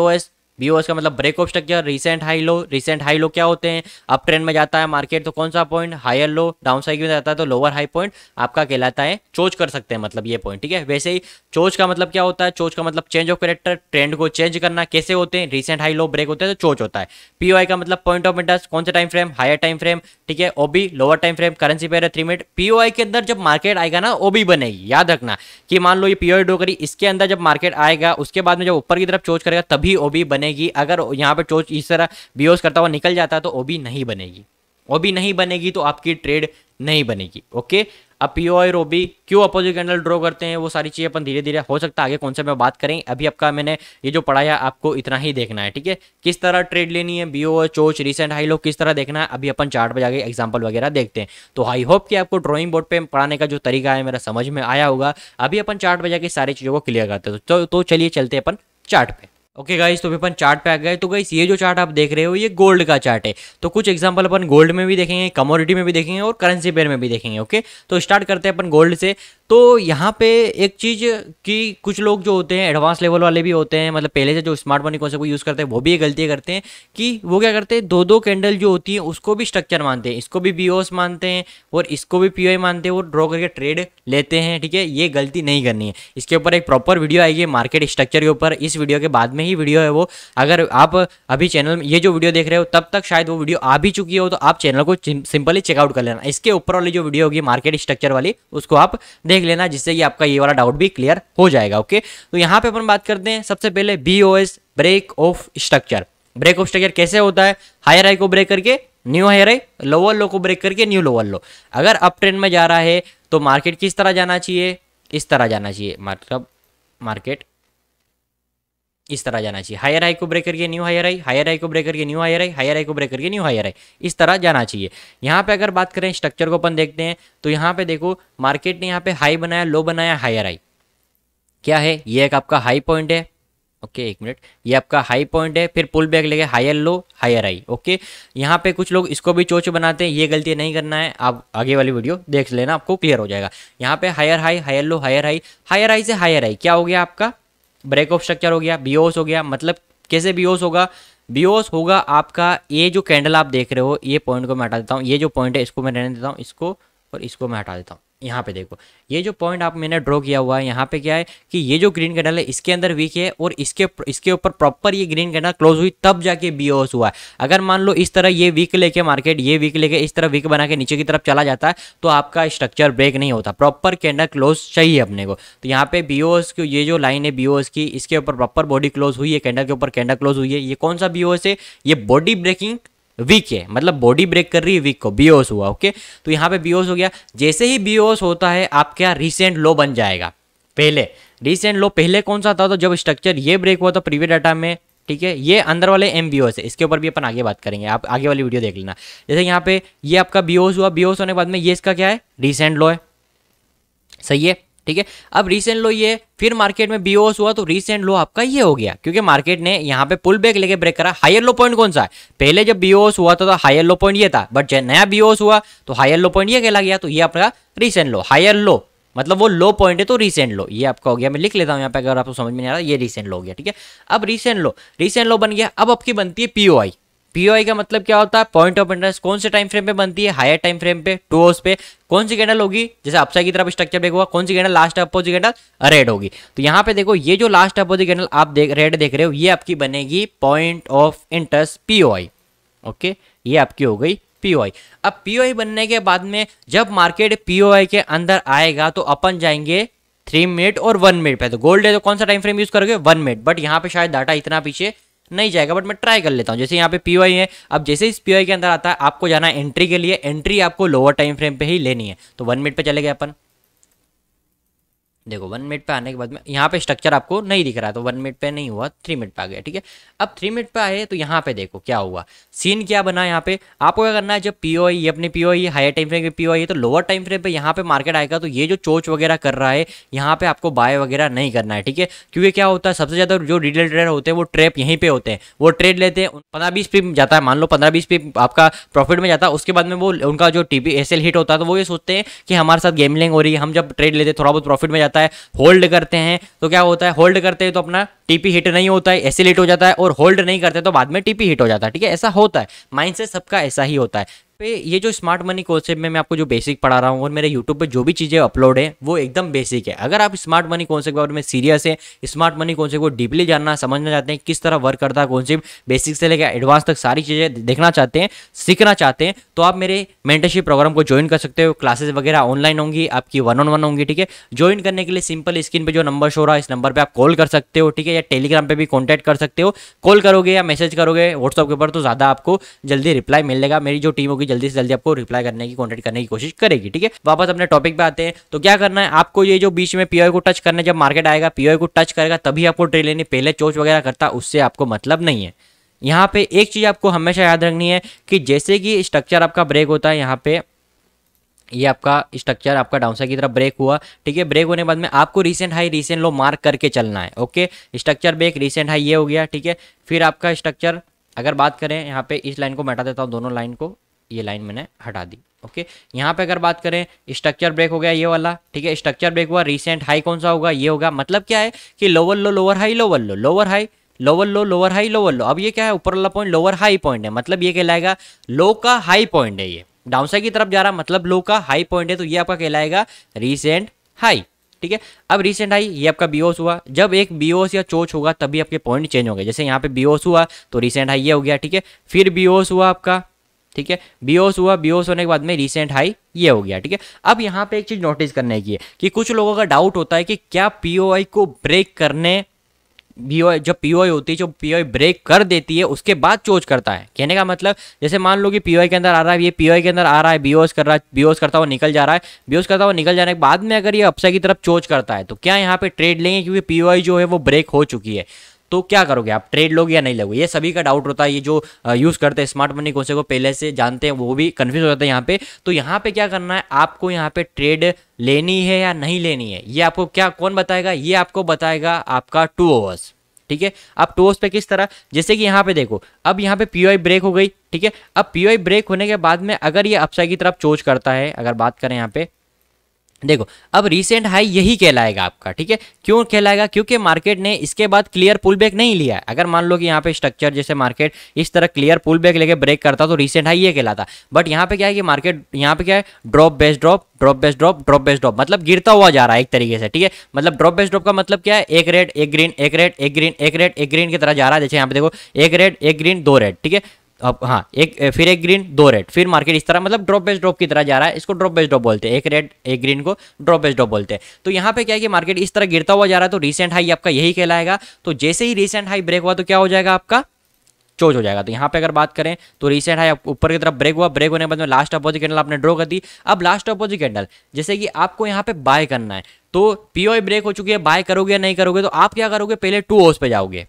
बीओएस का मतलब break of structure recent high low recent high low क्या होते हैं अप ट्रेंड में जाता है मार्केट तो कौन सा point higher low down side में जाता है तो लोअर हाई पॉइंट आपका कहलाता है चोज कर सकते हैं मतलब ये पॉइंट ठीक है वैसे ही चोज का मतलब क्या होता है चोज का मतलब चेंज ऑफ करेक्टर ट्रेंड को चेंज करना कैसे होते हैं रिसेंट हाई लो ब्रेक होते हैं तो चोज होता है पीओआई का मतलब पॉइंट ऑफ इंटरेस्ट कौन सा time frame higher time frame ठीक है OB lower time frame currency pair है थ्री मिनट पीओआई के अंदर जब मार्केट आएगा ना ओबी बनेगी याद रखना कि मान लो ये पीओआई ड्रो करी इसके अंदर जब मार्केट आएगा उसके बाद में जब ऊपर की तरफ चोज करेगा तभी ओबी बने बनेगी अगर यहाँ पर चोच इस तरह बियोस करता हुआ निकल जाता है तो ओ नहीं बनेगी ओ भी नहीं बनेगी तो आपकी ट्रेड नहीं बनेगी ओके अब पीओ और ओबी क्यों अपोजिट कैंडल ड्रॉ करते हैं वो सारी चीज़ें अपन धीरे धीरे हो सकता है आगे कौन से मैं बात करें अभी आपका मैंने ये जो पढ़ाया आपको इतना ही देखना है ठीक है किस तरह ट्रेड लेनी है बीओ और चोच रिसेंट हाई लो किस तरह देखना है अभी अपन चार्ट पर जाके एग्जाम्पल वगैरह देखते हैं तो आई होप कि आपको ड्रॉइंग बोर्ड पर पढ़ाने का जो तरीका है मेरा समझ में आया होगा अभी अपन चार्ट पर जाके सारी चीज़ों को क्लियर करते हैं तो, तो, तो चलिए चलते अपन चार्ट पर ओके okay गाइस तो फिर अपन चार्ट पे आ गए तो गाइस ये जो चार्ट आप देख रहे हो ये गोल्ड का चार्ट है तो कुछ एग्जांपल अपन गोल्ड में भी देखेंगे कमोडिटी में भी देखेंगे और करेंसी पेयर में भी देखेंगे ओके okay? तो स्टार्ट करते हैं अपन गोल्ड से तो यहाँ पे एक चीज़ कि कुछ लोग जो होते हैं एडवांस लेवल वाले भी होते हैं मतलब पहले से जो स्मार्ट मनी से को यूज़ करते हैं वो भी ये गलती करते हैं कि वो क्या करते हैं दो दो कैंडल जो होती है उसको भी स्ट्रक्चर मानते हैं इसको भी बी मानते हैं और इसको भी पी मानते हैं और ड्रॉ करके ट्रेड लेते हैं ठीक है ये गलती नहीं करनी है इसके ऊपर एक प्रॉपर वीडियो आएगी मार्केट स्ट्रक्चर के ऊपर इस वीडियो के बाद में ही वीडियो है वो अगर आप अभी चैनल में ये जो वीडियो देख रहे हो तब तक शायद वो वीडियो आ भी चुकी हो तो आप चैनल को सिंपली चेकआउट कर लेना इसके ऊपर वाली जो वीडियो होगी मार्केट स्ट्रक्चर वाली उसको आप देख देख लेना जिससे कि आपका ये वाला डाउट भी क्लियर हो जाएगा ओके तो यहाँ पे अपन बात करते हैं सबसे पहले B O S break of structure break of structure कैसे होता है हायर हाई को ब्रेक करके new higher high lower low को ब्रेक करके न्यू लोअर लो अगर अप ट्रेंड में जा रहा है तो मार्केट किस तरह जाना चाहिए इस तरह जाना चाहिए मतलब मार्केट इस तरह जाना चाहिए हायर हाई को ब्रेक करके new higher high higher high को ब्रेक करके new higher high higher high को ब्रेक करके न्यू हायर हाई इस तरह जाना चाहिए यहाँ पे अगर बात करें स्ट्रक्चर को अपन देखते हैं तो यहाँ पे देखो मार्केट ने यहाँ पे हाई बनाया लो बनाया हायर हाई क्या है ये एक आपका हाई पॉइंट है ओके एक मिनट ये आपका हाई पॉइंट है फिर पुल बैक लेके higher low higher high okay यहाँ पे कुछ लोग इसको भी चोच बनाते हैं ये गलती नहीं करना है आप आगे वाली वीडियो देख लेना आपको क्लियर हो जाएगा यहाँ पे higher high higher low higher high higher high से हायर आई क्या हो गया आपका ब्रेक ऑफ स्ट्रक्चर हो गया बीओस हो गया मतलब कैसे बीओस होगा बीओस होगा आपका ये जो कैंडल आप देख रहे हो ये पॉइंट को मैं हटा देता हूँ ये जो पॉइंट है इसको मैं रहने देता हूँ इसको और इसको मैं हटा देता हूँ यहाँ पे देखो ये जो पॉइंट आप मैंने ड्रॉ किया हुआ है यहाँ पे क्या है कि ये जो ग्रीन कैंडल है इसके अंदर वीक है और इसके इसके ऊपर प्रॉपर ये ग्रीन कैंडल क्लोज हुई तब जाके बीओस हुआ है अगर मान लो इस तरह ये वीक लेके मार्केट ये वीक लेके इस तरह वीक बना के नीचे की तरफ चला जाता है तो आपका स्ट्रक्चर ब्रेक नहीं होता प्रॉपर कैंडल क्लोज चाहिए अपने को तो यहाँ पे बीओएस की ये जो लाइन है ओस की इसके ऊपर प्रॉपर बॉडी क्लोज हुई है कैंडल के ऊपर कैंडल क्लोज हुई है ये कौन सा ओस है ये बॉडी ब्रेकिंग वीक है मतलब बॉडी ब्रेक कर रही है वीक को बीओस हुआ ओके तो यहाँ पे बीओस हो गया जैसे ही बीओस होता है आपके यहाँ रिसेंट लो बन जाएगा पहले रिसेंट लो पहले कौन सा था तो जब स्ट्रक्चर ये ब्रेक हुआ था प्रीवियस डाटा में ठीक है ये अंदर वाले एम बी है इसके ऊपर भी अपन आगे बात करेंगे आप आगे वाली वीडियो देख लेना जैसे यहाँ पे ये आपका बीओस हुआ बीओस होने के बाद में ये इसका क्या है रिसेंट लो है सही है ठीक है अब रिसेंट लो ये फिर मार्केट में बीओस हुआ तो रिसेंट लो आपका ये हो गया क्योंकि मार्केट ने यहाँ पे पुल बैक लेके ब्रेक करा हायर लो पॉइंट कौन सा है पहले जब बीओस हुआ था तो हायर लो पॉइंट ये था बट नया बीओस हुआ तो हायर लो पॉइंट ये कहला गया तो ये आपका रिसेंट लो हायर लो मतलब वो लो पॉइंट है तो रिसेंट लो ये आपका हो गया मैं लिख लेता हूँ यहाँ पे अगर आपको समझ में नहीं आ रहा ये रिसेंट लो हो गया ठीक है अब रिसेंट लो रिसेंट लो बन गया अब आपकी बनती है पीओ पीओआई का मतलब क्या होता है पॉइंट ऑफ इंटरेस्ट कौन से टाइम फ्रेम पे बनती है हायर टाइम फ्रेम पे टू आवर्स पे कौन सी कैंडल होगी जैसे अपसाइड की तरफ स्ट्रक्चर देखोगा कौन सी candle last opposite candle red होगी तो यहाँ पे देखो ये जो लास्ट अपोजिट कैंडल आप देख रेड देख रहे हो ये आपकी बनेगी point of interest POI okay ये आपकी हो गई पीओआई अब पीओआई बनने के बाद में जब मार्केट पीओआई के अंदर आएगा तो अपन जाएंगे थ्री मिनट और वन मिनट पे तो गोल्ड है तो कौन सा टाइम फ्रेम यूज करोगे वन मिनट बट यहाँ पे शायद डाटा इतना पीछे नहीं जाएगा बट मैं ट्राई कर लेता हूँ जैसे यहाँ पे पी है अब जैसे इस पी के अंदर आता है आपको जाना है एंट्री के लिए एंट्री आपको लोअर टाइम फ्रेम पे ही लेनी है तो वन मिनट पे चले गए अपन देखो वन मिनट पे आने के बाद में यहाँ पे स्ट्रक्चर आपको नहीं दिख रहा है तो वन मिनट पे नहीं हुआ थ्री मिनट पे आ गया ठीक है अब थ्री मिनट पे आए तो यहाँ पे देखो क्या हुआ सीन क्या बना यहाँ पे आपको क्या करना है जब पीओ आई ये अपने P O higher time frame पे पी ओ तो लोअर टाइम फ्रेम पे यहाँ पे मार्केट आएगा तो ये जो चोच वगैरह कर रहा है यहाँ पे आपको बाय वगैरह नहीं करना है ठीक है क्योंकि क्या होता है सबसे ज़्यादा जो रिटेल ट्रेडर होते हैं वो ट्रेप यहीं पर होते हैं वो ट्रेड लेते हैं पंद्रह बीस पे जाता है मान लो पंद्रह बीस पे आपका प्रॉफिट में जाता है उसके बाद में वो उनका जो टी पी हिट होता है तो वो ये सोचते हैं कि हमारे साथ गेमलिंग हो रही है हम जब ट्रेड लेते हैं थोड़ा बहुत प्रॉफिट में जाता है होता है होल्ड करते हैं तो क्या होता है होल्ड करते हैं तो अपना टीपी हिट नहीं होता है ऐसे लेट हो जाता है और होल्ड नहीं करते तो बाद में टीपी हिट हो जाता है ठीक है ऐसा होता है माइंड से सबका ऐसा ही होता है पे ये जो स्मार्ट मनी कॉन्सेप्ट में मैं आपको जो बेसिक पढ़ा रहा हूँ और मेरे यूट्यूब पे जो भी चीज़ें अपलोड है वो एकदम बेसिक है अगर आप स्मार्ट मनी कॉन्सेप्ट के बारे में सीरियस है स्मार्ट मनी कॉन्सेप्ट को डीपली जानना समझना चाहते हैं किस तरह वर्क करता है कॉन्सेप्ट बेसिक से लेकर एडवांस तक सारी चीज़ें देखना चाहते हैं सीखना चाहते हैं तो आप मेरे मेंटरशिप प्रोग्राम को ज्वाइन कर सकते हो क्लासेज वगैरह ऑनलाइन होंगी आपकी वन ऑन वन होंगी ठीक है ज्वाइन करने के लिए सिंपल स्क्रीन पर जो नंबर शो रहा है इस नंबर पर आप कॉल कर सकते हो ठीक है या टेलीग्राम पे भी कॉन्टैक्ट कर सकते हो कॉल करोगे या मैसेज करोगे व्हाट्सअप के ऊपर तो ज़्यादा आपको जल्दी रिप्लाई मिलेगा मेरी जो टीम होगी जल्दी से जल्दी आपको रिप्लाई करने की कॉन्टैक्ट करने की कोशिश करेगी ठीक है वापस अपने टॉपिक पे आते हैं तो क्या करना है आपको ये जो बीच में पीओ को टच करना जब मार्केट आएगा पीओ को टच करेगा तभी आपको ट्रेड लेनी पहले चोच वगैरह करता उससे आपको मतलब नहीं है यहाँ पे एक चीज़ आपको हमेशा याद रखनी है कि जैसे कि स्ट्रक्चर आपका ब्रेक होता है यहाँ पे ये आपका स्ट्रक्चर आपका डाउनसाइड की तरफ ब्रेक हुआ ठीक है ब्रेक होने के बाद में आपको recent high recent low mark करके चलना है okay structure break recent high ये हो गया ठीक है फिर आपका स्ट्रक्चर अगर बात करें यहाँ पे इस लाइन को मैं हटा देता हूँ दोनों लाइन को ये लाइन मैंने हटा दी ओके यहाँ पे अगर बात करें स्ट्रक्चर ब्रेक हो गया ये वाला ठीक है स्ट्रक्चर ब्रेक हुआ रिसेंट हाई कौन सा होगा ये होगा मतलब क्या है कि lower low lower high lower low lower high lower low lower high lower low अब ये क्या है ऊपर वाला पॉइंट लोअर हाई पॉइंट है मतलब ये कहलाएगा लो का हाई पॉइंट है ये डाउनसाइड की तरफ जा रहा मतलब लो का हाई पॉइंट है तो ये आपका कहलाएगा रिसेंट हाई ठीक है अब रिसेंट हाई ये आपका बीओस हुआ जब एक बीओस या चोच होगा तभी आपके पॉइंट चेंज होंगे जैसे यहाँ पे बीओस हुआ तो रिसेंट हाई ये हो गया ठीक है फिर बीओस हुआ आपका ठीक है बीओस हुआ बीओस होने के बाद में रिसेंट हाई ये हो गया ठीक है अब यहाँ पे एक चीज नोटिस करने की है कि कुछ लोगों का डाउट होता है कि क्या पीओआई को ब्रेक करने बी जब पी होती है जो पी ब्रेक कर देती है उसके बाद चोज करता है कहने का मतलब जैसे मान लो कि पी के अंदर आ रहा है ये पी के अंदर आ रहा है बी कर रहा है बी करता हुआ निकल जा रहा है बी करता हुआ निकल जाने के बाद में अगर ये अपसाइड की तरफ चोज करता है तो क्या यहाँ पे ट्रेड लेंगे क्योंकि पी जो है वो ब्रेक हो चुकी है तो क्या करोगे आप ट्रेड लोगे या नहीं लोगे ये सभी का डाउट होता है ये जो यूज़ करते हैं स्मार्ट मनी कोसे को पहले से जानते हैं वो भी कन्फ्यूज हो जाते हैं यहाँ पे तो यहाँ पे क्या करना है आपको यहाँ पे ट्रेड लेनी है या नहीं लेनी है ये आपको क्या कौन बताएगा ये आपको बताएगा आपका टू ओवर्स ठीक है अब ओवर्स पे किस तरह जैसे कि यहाँ पे देखो अब यहाँ पे पी ब्रेक हो गई ठीक है अब पी ब्रेक होने के बाद में अगर ये अपसाई की तरफ चोज करता है अगर बात करें यहाँ पे देखो अब रिसेंट हाई यही कहलाएगा आपका ठीक है क्यों कहलाएगा क्योंकि मार्केट ने इसके बाद क्लियर पुल बैक नहीं लिया है अगर मान लो कि यहाँ पे स्ट्रक्चर जैसे मार्केट इस तरह क्लियर पुल बैक लेके ब्रेक करता तो रिसेंट हाई ये कहलाता बट यहाँ पे क्या है कि मार्केट यहाँ पे क्या है drop base drop drop base drop drop base drop मतलब गिरता हुआ जा रहा है एक तरीके से ठीक है मतलब ड्रॉप बेस ड्रॉप का मतलब क्या है एक रेड एक ग्रीन एक रेड एक ग्रीन एक रेड एक ग्रीन की तरह जा रहा है जैसे यहाँ पे देखो एक रेड एक ग्रीन दो रेड ठीक है अब हाँ एक फिर एक ग्रीन दो रेड फिर मार्केट इस तरह मतलब ड्रॉप बेस ड्रॉप की तरह जा रहा है इसको ड्रॉप बेस ड्रॉप बोलते हैं एक रेड एक ग्रीन को ड्रॉप बेस ड्रॉप बोलते हैं तो यहाँ पे क्या है कि मार्केट इस तरह गिरता हुआ जा रहा है तो रिसेंट हाई आपका यही कहलाएगा तो जैसे ही रिसेंट हाई ब्रेक हुआ तो क्या हो जाएगा आपका चोज हो जाएगा तो यहाँ पे अगर बात करें तो रिसेंट हाई ऊपर की तरफ ब्रेक हुआ ब्रेक होने के बाद में लास्ट अपोजिट कैंडल आपने ड्रॉ कर दी अब लास्ट अपोजिट कैंडल जैसे कि आपको यहाँ पे बाय करना है तो पीओ ब्रेक हो चुकी है बाय करोगे या नहीं करोगे तो आप क्या करोगे पहले टू ओस पे जाओगे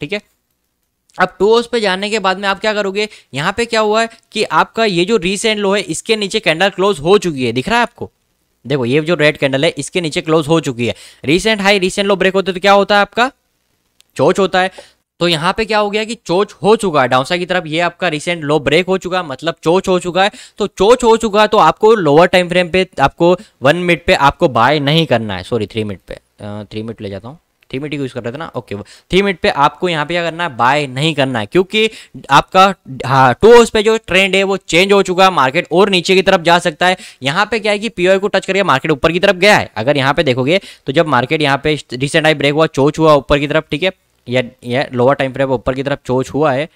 ठीक है अब टोस तो पे जाने के बाद में आप क्या करोगे यहाँ पे क्या हुआ है कि आपका ये जो रिसेंट लो है इसके नीचे कैंडल क्लोज हो चुकी है दिख रहा है आपको देखो ये जो रेड कैंडल है इसके नीचे क्लोज हो चुकी है recent high recent low break होते तो क्या होता है आपका चोच होता है तो यहाँ पे क्या हो गया कि चोच हो चुका है डाउनसा की तरफ ये आपका रिसेंट लो ब्रेक हो चुका है मतलब चोच हो चुका है तो चोच हो चुका है तो आपको लोअर टाइम फ्रेम पे आपको वन मिनट पे आपको बाय नहीं करना है सॉरी थ्री मिनट पे थ्री मिनट ले जाता हूँ थ्री मिनट यूज़ कर रहे थे ना ओके थ्री मिनट पे आपको यहाँ पे क्या करना है बाय नहीं करना है क्योंकि आपका हाँ टू पे जो ट्रेंड है वो चेंज हो चुका है मार्केट और नीचे की तरफ जा सकता है यहाँ पे क्या है कि पीओआई को टच करके मार्केट ऊपर की तरफ गया है अगर यहाँ पे देखोगे तो जब मार्केट यहाँ पे रिसेंट आई ब्रेक हुआ चोच हुआ ऊपर की तरफ ठीक है या, या लोअर टाइम फ्रेम ऊपर की तरफ चोच हुआ है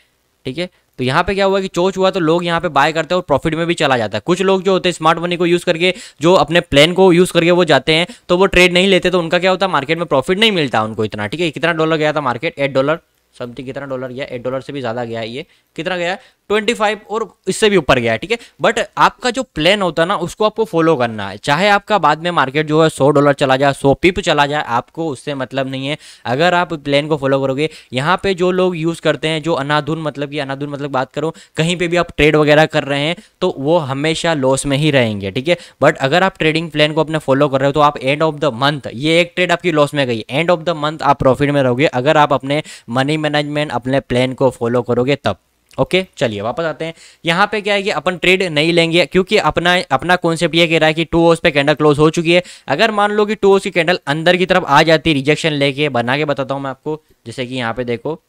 ठीक है तो यहाँ पे क्या हुआ कि चोच हुआ तो लोग यहाँ पे बाय करते हैं और प्रॉफिट में भी चला जाता है कुछ लोग जो होते हैं स्मार्ट मनी को यूज़ करके जो अपने प्लान को यूज़ करके वो जाते हैं तो वो ट्रेड नहीं लेते तो उनका क्या होता है मार्केट में प्रॉफिट नहीं मिलता उनको इतना ठीक है कितना डॉलर गया था मार्केट एट डॉलर समथिंग कितना डॉलर गया एट डॉलर से भी ज़्यादा गया ये कितना गया ट्वेंटी फाइव और इससे भी ऊपर गया है ठीक है बट आपका जो प्लान होता है ना उसको आपको फॉलो करना है चाहे आपका बाद में मार्केट जो है सौ डॉलर चला जाए सौ पिप चला जाए आपको उससे मतलब नहीं है अगर आप प्लान को फॉलो करोगे यहाँ पे जो लोग यूज़ करते हैं जो अनाधुन मतलब कि अनाधुन मतलब बात करो कहीं पर भी आप ट्रेड वगैरह कर रहे हैं तो वो हमेशा लॉस में ही रहेंगे ठीक है बट अगर आप ट्रेडिंग प्लान को अपने फॉलो कर रहे हो तो आप एंड ऑफ द मंथ ये एक ट्रेड आपकी लॉस में गई एंड ऑफ द मंथ आप प्रॉफिट में रहोगे अगर आप अपने मनी मैनेजमेंट अपने प्लान को फॉलो करोगे तब ओके okay, चलिए वापस आते हैं यहाँ पे क्या है कि अपन ट्रेड नहीं लेंगे क्योंकि अपना अपना कॉन्सेप्ट ये कह रहा है कि टू ओस पे कैंडल क्लोज हो चुकी है अगर मान लो कि टू ओस की कैंडल अंदर की तरफ आ जाती रिजेक्शन लेके बना के बताता हूँ मैं आपको जैसे कि यहाँ पे देखो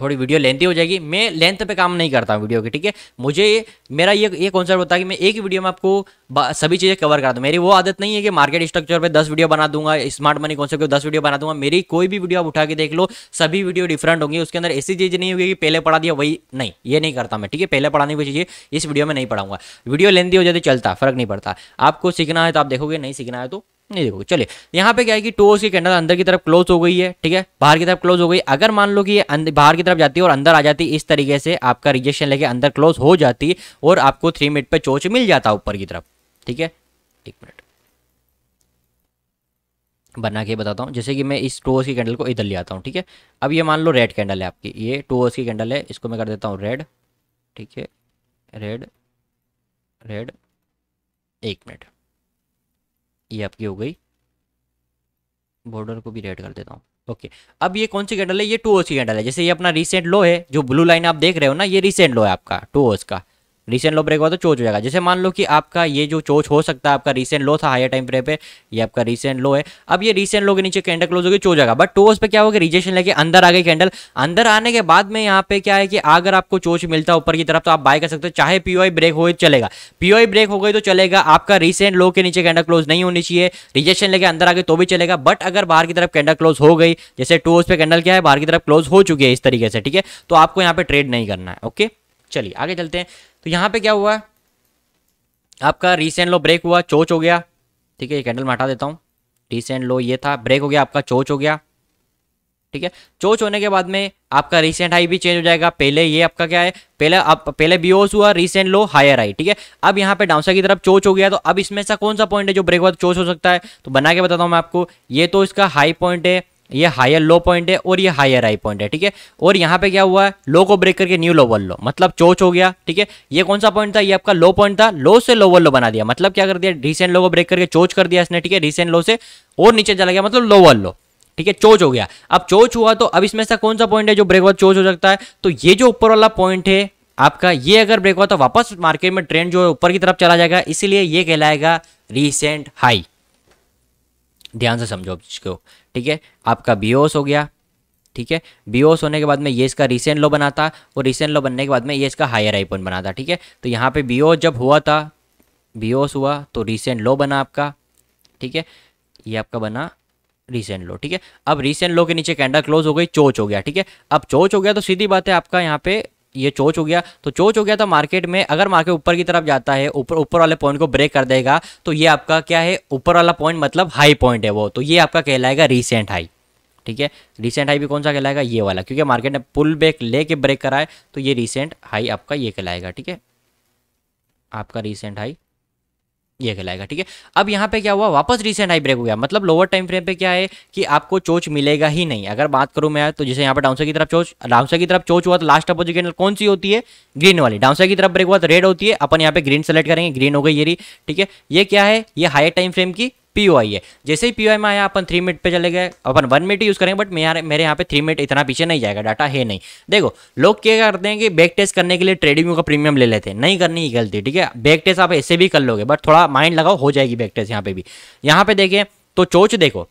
थोड़ी वीडियो लेंथी हो जाएगी मैं लेंथ पे काम नहीं करता हूँ वीडियो की ठीक है मुझे मेरा ये ये कॉन्सेप्ट होता है कि मैं एक ही वीडियो में आपको सभी चीज़ें कवर करता हूँ मेरी वो आदत नहीं है कि मार्केट स्ट्रक्चर पे दस वीडियो बना दूंगा स्मार्ट मनी कॉन्सेप्ट दस वीडियो बना दूंगा मेरी कोई भी वीडियो आप उठा के देख लो सभी वीडियो डिफरेंट होंगी उसके अंदर ऐसी चीज़ नहीं होगी कि पहले पढ़ा दिया वही नहीं ये नहीं करता मैं ठीक है पहले पढ़ाने की चीज़ें इस वीडियो में नहीं पढ़ाऊंगा वीडियो लेंथी हो जाती तो चलता फर्क नहीं पड़ता आपको सीखना है तो आप देखोगे नहीं सीखना है तो नहीं देखोगे चलिए यहाँ पे क्या है कि टोस की कैंडल अंदर की तरफ क्लोज हो गई है ठीक है बाहर की तरफ क्लोज हो गई अगर मान लो कि ये बाहर की तरफ जाती है और अंदर आ जाती इस तरीके से आपका रिजेक्शन लेके अंदर क्लोज हो जाती और आपको थ्री मिनट पर चोच मिल जाता ऊपर की तरफ ठीक है एक मिनट बना के बताता हूँ जैसे कि मैं इस टोस की कैंडल को इधर ले आता हूँ ठीक है अब ये मान लो रेड कैंडल है आपकी ये टोस की कैंडल है इसको मैं कर देता हूँ रेड ठीक है रेड रेड एक मिनट ये आपकी हो गई बॉर्डर को भी रेड कर देता हूँ ओके अब ये कौन सी कैंडल है ये टू ओस की कैंडल है जैसे ये अपना रिसेंट लो है जो ब्लू लाइन आप देख रहे हो ना ये रिसेंट लो है आपका टू ओस का रिसेंट लो ब्रेक हुआ तो चोच हो जाएगा जैसे मान लो कि आपका ये जो चोच हो सकता है आपका रिसेंट लो था हायर टाइम फ्रेम पे ये आपका रिसेंट लो है अब ये रिसेंट लो के नीचे कैंडल क्लोज होगी चोच जाएगा बट टोस पे क्या होगा रिजेक्शन लेके अंदर आ गई कैंडल अंदर आने के बाद में यहाँ पे क्या है कि अगर आपको चोच मिलता ऊपर की तरफ तो आप बाय कर सकते हो चाहे पीओआई ब्रेक हो चलेगा पीओआई ब्रेक हो गई तो चलेगा आपका रिसेंट लो के नीचे कैंडल क्लोज नहीं होनी चाहिए रिजेक्शन लेके अंदर आ गई तो भी चलेगा बट अगर बाहर की तरफ कैंडल क्लोज हो गई जैसे टोस पे कैंडल क्या है बाहर की तरफ क्लोज हो चुकी है इस तरीके से ठीक है तो आपको यहाँ पे ट्रेड नहीं करना है ओके चलिए आगे चलते हैं तो यहाँ पे क्या हुआ आपका रिसेंट लो ब्रेक हुआ चोच हो गया ठीक है ये कैंडल में हटा देता हूँ रिसेंट लो ये था ब्रेक हो गया आपका चोच हो गया ठीक है चोच होने के बाद में आपका रिसेंट हाई भी चेंज हो जाएगा पहले ये आपका क्या है पहले आप पहले बीओस हुआ रिसेंट लो हायर हाई ठीक है अब यहाँ पे डाउनसा की तरफ चोच हो गया तो अब इसमें ऐसा कौन सा पॉइंट है जो ब्रेक हुआ तो चोच हो सकता है तो बना के बताता हूँ मैं आपको ये तो इसका हाई पॉइंट है ये हायर लो पॉइंट है और ये हायर हाई पॉइंट है ठीक है और यहाँ पे क्या हुआ है लो को ब्रेक करके न्यू लोवर लो मतलब चोच हो गया ठीक है ये कौन सा पॉइंट था ये आपका लो पॉइंट था लो से लोवर लो बना दिया मतलब क्या कर दिया रिसेंट लो को ब्रेक करके चोच कर दिया इसने ठीक है रिसेंट लो से और नीचे चला गया मतलब लोवर लो ठीक है चोच हो गया अब चोच हुआ तो अब इसमें से कौन सा पॉइंट है जो ब्रेक हुआ चोच हो सकता है तो ये जो ऊपर वाला पॉइंट है आपका ये अगर ब्रेक हुआ तो वापस मार्केट में ट्रेंड जो है ऊपर की तरफ चला जाएगा इसीलिए ये कहलाएगा रिसेंट हाई ध्यान से समझो इसको ठीक है आपका बीओस हो गया ठीक है बीओस होने के बाद में ये इसका रिसेंट लो बना था और रिसेंट लो बनने के बाद में ये इसका हायर आईपोन बना था ठीक है तो यहाँ पे बीओस जब हुआ था बीओस हुआ तो रिसेंट लो बना आपका ठीक है ये आपका बना रिसेंट लो ठीक है अब रिसेंट लो के नीचे कैंडल क्लोज हो गई चोच हो गया ठीक है अब चोच हो गया तो सीधी बात है आपका यहाँ पे ये चोच हो गया तो चोच हो गया तो मार्केट में अगर मार्केट ऊपर की तरफ जाता है ऊपर ऊपर वाले पॉइंट को ब्रेक कर देगा तो ये आपका क्या है ऊपर वाला पॉइंट मतलब हाई पॉइंट है वो तो ये आपका कहलाएगा रिसेंट हाई ठीक है रिसेंट हाई भी कौन सा कहलाएगा ये वाला क्योंकि मार्केट ने पुल बैक ले ब्रेक कराए तो ये रिसेंट हाई आपका ये कहलाएगा ठीक है आपका रिसेंट हाई ये कहलाएगा ठीक है अब यहाँ पे क्या हुआ वापस रिसेंट हाई ब्रेक हो गया मतलब लोअर टाइम फ्रेम पे क्या है कि आपको चोच मिलेगा ही नहीं अगर बात करूं मैं तो जैसे यहाँ पर डाउनसा की तरफ चोच डाउनसा की तरफ चोच हुआ तो लास्ट अपोजिट कौन सी होती है ग्रीन वाली डाउनसा की तरफ ब्रेक हुआ तो रेड होती है अपन यहाँ पे ग्रीन सेलेक्ट करेंगे ग्रीन हो गई ये ठीक है ये क्या है ये हाई टाइम फ्रेम की पी है जैसे ही पी में आया अपन थ्री मिनट पे चले गए अपन वन मिनट यूज़ करेंगे बट मेरे मेरे यहाँ पे थ्री मिनट इतना पीछे नहीं जाएगा डाटा है नहीं देखो लोग क्या करते हैं कि बैक टेस्ट करने के लिए ट्रेडिंग का प्रीमियम ले लेते हैं नहीं करनी ही गलती ठीक है बैक टेस्ट आप ऐसे भी कर लोगे बट थोड़ा माइंड लगाओ हो जाएगी बैक टेस्ट यहाँ पे भी यहाँ पे देखें तो चोच देखो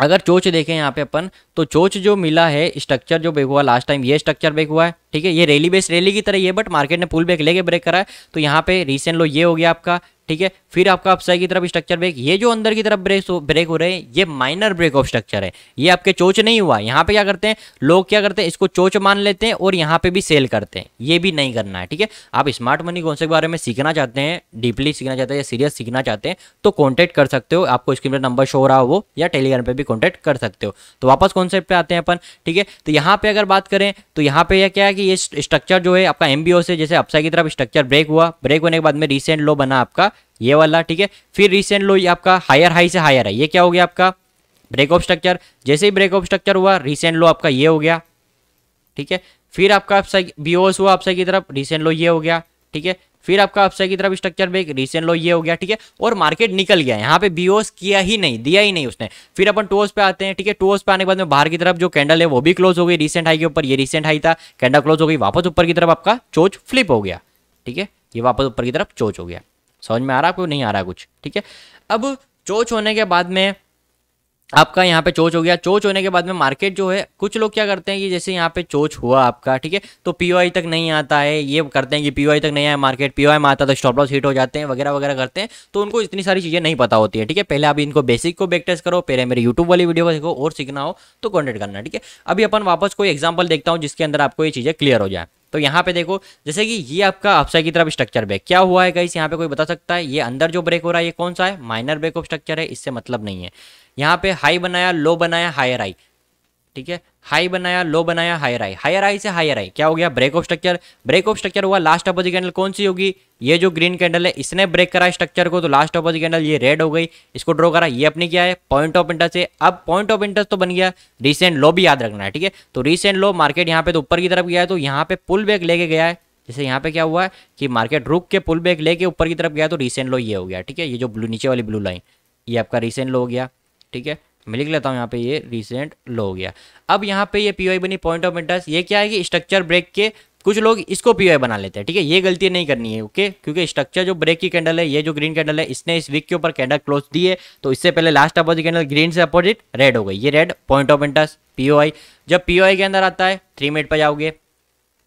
अगर चोच देखें यहाँ पे अपन तो चोच जो मिला है स्ट्रक्चर जो बेक हुआ लास्ट टाइम ये स्ट्रक्चर बेक हुआ है ठीक है ये रैली बेस रैली की तरह ये बट मार्केट ने पुल बैक लेके ब्रेक करा है तो यहाँ पे रिसेंट लो ये हो गया आपका ठीक है फिर आपका अपसाइड की तरफ स्ट्रक्चर ब्रेक ये जो अंदर की तरफ ब्रेक ब्रेक हो रहे हैं ये माइनर ब्रेक ऑफ स्ट्रक्चर है ये आपके चोच नहीं हुआ यहाँ पे क्या करते हैं लोग क्या करते हैं इसको चोच मान लेते हैं और यहाँ पे भी सेल करते हैं ये भी नहीं करना है ठीक है आप स्मार्ट मनी कौन से बारे में सीखना चाहते हैं डीपली सीखना चाहते हैं या सीरियस सीखना चाहते हैं तो कॉन्टैक्ट कर सकते हो आपको स्क्रीन पर नंबर शो रहा हो या टेलीग्राम पर भी कॉन्टैक्ट कर सकते हो तो वापस कॉन्सेप्ट पे आते हैं अपन ठीक है तो यहाँ पर अगर बात करें तो यहाँ पे क्या है कि ये स्ट्रक्चर जो है आपका एम से जैसे अपसाइड की तरफ स्ट्रक्चर ब्रेक हुआ ब्रेक होने के बाद में रिसेंट लो बना आपका ये वाला ठीक है फिर रिसेंट लो ये आपका हायर हाई से हायर है ये क्या हो गया आपका ब्रेक ऑफ स्ट्रक्चर जैसे ही ब्रेक ऑफ स्ट्रक्चर हुआ रिसेंट लो आपका ये हो गया ठीक है फिर आपका अपसाइड बीओस हुआ अपसाइड की तरफ रिसेंट लो ये हो गया ठीक है फिर आपका अपसाइड की तरफ स्ट्रक्चर ब्रेक रिसेंट लो ये हो गया ठीक है और मार्केट निकल गया यहाँ पे बीओस किया ही नहीं दिया ही नहीं उसने फिर अपन टोस पे आते हैं ठीक है टोस पे आने के बाद में बाहर की तरफ जो कैंडल है वो भी क्लोज हो गई रिसेंट हाई के ऊपर ये रिसेंट हाई था कैंडल क्लोज हो गई वापस ऊपर की तरफ आपका चोच फ्लिप हो गया ठीक है ये वापस ऊपर की तरफ चोच हो गया समझ में आ रहा है आपको नहीं आ रहा कुछ ठीक है अब चोच होने के बाद में आपका यहाँ पे चोच हो गया चोच होने के बाद में मार्केट जो है कुछ लोग क्या करते हैं कि जैसे यहाँ पे चोच हुआ आपका ठीक है तो पीओआई तक नहीं आता है ये करते हैं कि पीओआई तक नहीं आया मार्केट पीओआई में आता तो स्टॉप लॉस हिट हो जाते हैं वगैरह वगैरह करते हैं तो उनको इतनी सारी चीज़ें नहीं पता होती है ठीक है पहले आप इनको बेसिक को बेक करो पहले मेरे यूट्यूब वाली वीडियो को देखो और सीखना हो तो कॉन्टेक्ट करना ठीक है अभी अपन वापस कोई एग्जाम्पल देखता हूँ जिसके अंदर आपको ये चीज़ें क्लियर हो जाए तो यहाँ पे देखो जैसे कि ये आपका अपसाइड की तरफ स्ट्रक्चर ब्रेक क्या हुआ है गाइस यहाँ पे कोई बता सकता है ये अंदर जो ब्रेक हो रहा है ये कौन सा है माइनर ब्रेक ऑफ स्ट्रक्चर है इससे मतलब नहीं है यहाँ पे हाई बनाया लो बनाया हायर हाई ठीक है हाई बनाया लो बनाया हायर आई हायर आई से हायर आई क्या हो गया break of structure break of structure हुआ लास्ट अपोजिट कैंडल कौन सी होगी ये जो ग्रीन कैंडल है इसने ब्रेक करा स्ट्रक्चर को तो लास्ट अपोजिट कैंडल ये रेड हो गई इसको ड्रॉ करा ये अपनी क्या है पॉइंट ऑफ इंटरेस्ट है अब पॉइंट ऑफ इंटरेस्ट तो बन गया रिसेंट लो भी याद रखना है ठीक है तो रिसेंट लो मार्केट यहाँ पे तो ऊपर की तरफ गया है तो यहाँ पे पुल बैक लेके गया है जैसे यहाँ पे क्या हुआ है कि मार्केट रुक के पुल बैक लेके ऊपर की तरफ गया तो रिसेंट लो ये हो गया ठीक है ये जो ब्लू नीचे वाली ब्लू लाइन ये आपका रिसेंट लो हो गया ठीक है मैं लिख लेता हूँ यहाँ पे ये रिसेंट लो हो गया अब यहाँ पे ये पीवाई बनी पॉइंट ऑफ इंटरेस्ट ये क्या है कि स्ट्रक्चर ब्रेक के कुछ लोग इसको पीवाई बना लेते हैं ठीक है ये गलती नहीं करनी है ओके क्योंकि स्ट्रक्चर जो ब्रेक की कैंडल है ये जो ग्रीन कैंडल है इसने इस वीक के ऊपर कैंडल क्लोज दी है तो इससे पहले लास्ट अपोजिट कैंडल ग्रीन से अपोजिट रेड हो गई ये red point of interest POI जब पीओआई के अंदर आता है थ्री मिनट पर जाओगे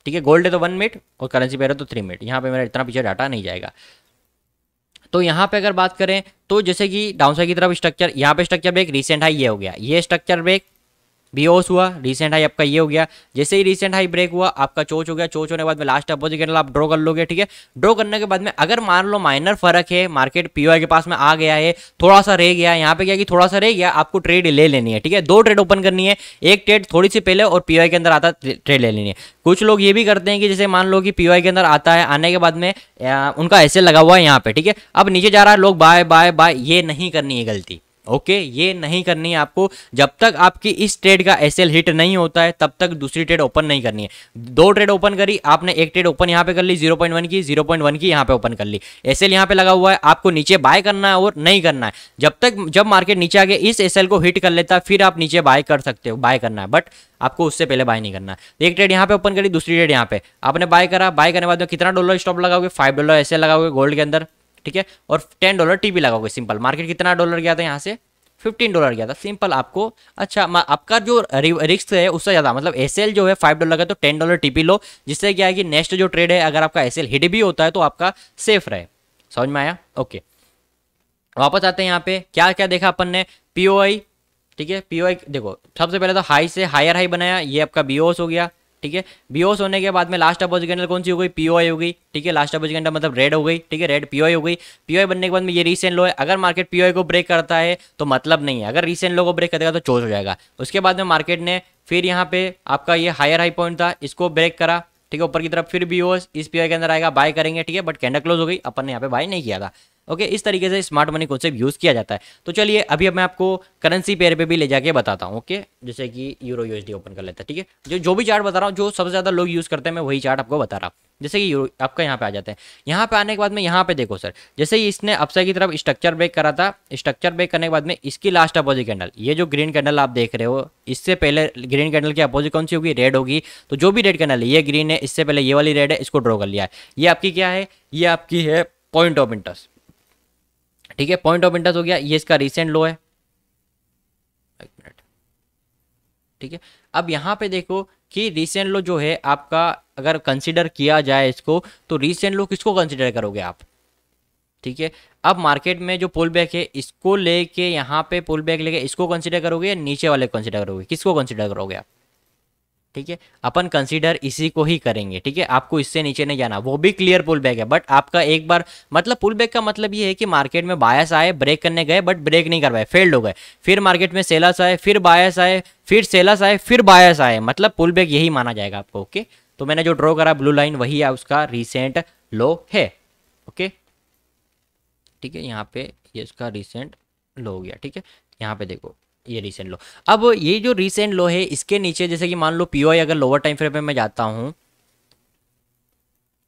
ठीक है गोल्ड है तो वन मिनट और करेंसी पे है तो थ्री मिनट यहाँ पे मेरा इतना पीछे डाटा नहीं जाएगा तो यहाँ पे अगर बात करें तो जैसे कि डाउनसाइड की तरफ स्ट्रक्चर यहाँ पे स्ट्रक्चर ब्रेक रिसेंट हाई ये हो गया ये स्ट्रक्चर ब्रेक ओस हुआ रिसेंट हाई आपका ये हो गया जैसे ही रिसेंट हाई ब्रेक हुआ आपका चोच हो गया चोच होने के बाद में लास्ट अपोजिट कैंडल आप ड्रॉ कर लोगे ठीक है ड्रॉ करने के बाद में अगर मान लो माइनर फर्क है मार्केट पीओआई के पास में आ गया है थोड़ा सा रह गया यहाँ पे क्या कि थोड़ा सा रह गया आपको ट्रेड ले लेनी है ठीक है दो ट्रेड ओपन करनी है एक ट्रेड थोड़ी सी पहले और पीओआई के अंदर आता ट्रेड ले लेनी है कुछ लोग ये भी करते हैं कि जैसे मान लो कि पीओआई के अंदर आता है आने के बाद में उनका ऐसे लगा हुआ है यहाँ पे ठीक है अब नीचे जा रहा है लोग बाय बाय बाय ये नहीं करनी है गलती ओके ये नहीं करनी है आपको जब तक आपकी इस ट्रेड का एस हिट नहीं होता है तब तक दूसरी ट्रेड ओपन नहीं करनी है दो ट्रेड ओपन करी आपने एक ट्रेड ओपन यहाँ पे कर ली 0.1 की 0.1 की यहाँ पे ओपन कर ली एल यहाँ पे लगा हुआ है आपको नीचे बाय करना है और नहीं करना है जब तक जब मार्केट नीचे आगे इस एस को हिट कर लेता फिर आप नीचे बाय कर सकते हो बाय करना है बट आपको उससे पहले बाय नहीं करना एक ट्रेड यहाँ पे ओपन करी दूसरी ट्रेड यहाँ पे आपने बाय करा बाय करने बाद में कितना डॉलर स्टॉप लगाओगे फाइव डॉलर एस लगाओगे गोल्ड के अंदर ठीक है और टेन डॉलर टीपी लगाओगे सिंपल मार्केट कितना डॉलर गया था यहाँ से फिफ्टीन डॉलर गया था सिंपल आपको अच्छा आपका जो रिस्क है उससे ज़्यादा मतलब एस जो है फाइव डॉलर का तो टेन डॉलर टीपी लो जिससे क्या है कि नेक्स्ट जो ट्रेड है अगर आपका एस हिट भी होता है तो आपका सेफ रहे समझ में आया ओके वापस आते हैं यहाँ पे क्या क्या देखा अपन ने पीओआई ठीक है पीओआई देखो सबसे पहले तो हाई से हायर हाई बनाया ये आपका बीओस हो गया ठीक है बीओस होने के बाद में लास्ट अपोज कैंडल कौन सी हो गई पीओआई हो गई ठीक है लास्ट अपोज कैंडल मतलब रेड हो गई ठीक है रेड पीओआई हो गई पीओआई बनने के बाद में ये रीसेंट लो है अगर मार्केट पीओआई को ब्रेक करता है तो मतलब नहीं है अगर रीसेंट लो को ब्रेक करेगा तो चोज हो जाएगा उसके बाद में मार्केट ने फिर यहाँ पे आपका ये हायर हाई पॉइंट था इसको ब्रेक करा ठीक है ऊपर की तरफ फिर बीओ इस पीओआई के अंदर आएगा बाय करेंगे ठीक है बट कैंडल क्लोज हो गई अपन ने यहाँ पे बाय नहीं किया था ओके इस तरीके से स्मार्ट मनी कॉन्सेप्ट यूज़ किया जाता है तो चलिए अभी अब मैं आपको करेंसी पेयर पे भी ले जाके बताता हूँ ओके जैसे कि यूरो यूएसडी ओपन कर लेता है ठीक है जो जो भी चार्ट बता रहा हूँ जो सबसे ज़्यादा लोग यूज़ करते हैं मैं वही चार्ट आपको बता रहा हूँ जैसे कि यूरो आपका यहाँ पे आ जाता है यहाँ पे आने के बाद में यहाँ पे देखो सर जैसे ही इसने अफसर की तरफ स्ट्रक्चर ब्रेक करा था स्ट्रक्चर ब्रेक करने के बाद में इसकी लास्ट अपोजिट कैंडल ये जो ग्रीन कैंडल आप देख रहे हो इससे पहले ग्रीन कैंडल की अपोजिट कौन सी होगी रेड होगी तो जो भी रेड कैंडल है ये ग्रीन है इससे पहले ये वाली रेड है इसको ड्रॉ कर लिया है ये आपकी क्या है ये आपकी है पॉइंट ऑफ इंटरेस्ट ठीक है पॉइंट ऑफ इंटरेस्ट हो गया ये इसका रिसेंट लो है एक मिनट ठीक है अब यहाँ पे देखो कि रिसेंट लो जो है आपका अगर कंसिडर किया जाए इसको तो रिसेंट लो किसको कंसिडर करोगे आप ठीक है अब मार्केट में जो पुल बैक है इसको लेके यहाँ पे पुल बैक लेके इसको कंसिडर करोगे या नीचे वाले कंसिडर करोगे किसको कंसिडर करोगे आप ठीक है अपन कंसीडर इसी को ही करेंगे ठीक है आपको इससे नीचे नहीं जाना वो भी क्लियर पुल बैक है बट आपका एक बार मतलब पुल बैक का मतलब ये है कि मार्केट में बायस आए ब्रेक करने गए बट ब्रेक नहीं कर पाए फेल्ड हो गए फिर मार्केट में सेलस आए फिर बायस आए फिर सेलस आए फिर बायस आए मतलब पुल बैक यही माना जाएगा आपको ओके तो मैंने जो ड्रॉ करा ब्लू लाइन वही है उसका रिसेंट लो है ओके ठीक है यहाँ पे ये उसका रिसेंट लो हो गया ठीक है यहाँ पे देखो ये रिसेंट लो अब ये जो रिसेंट लो है इसके नीचे जैसे कि मान लो आई अगर लोअर टाइम फ्रेम पे मैं जाता हूँ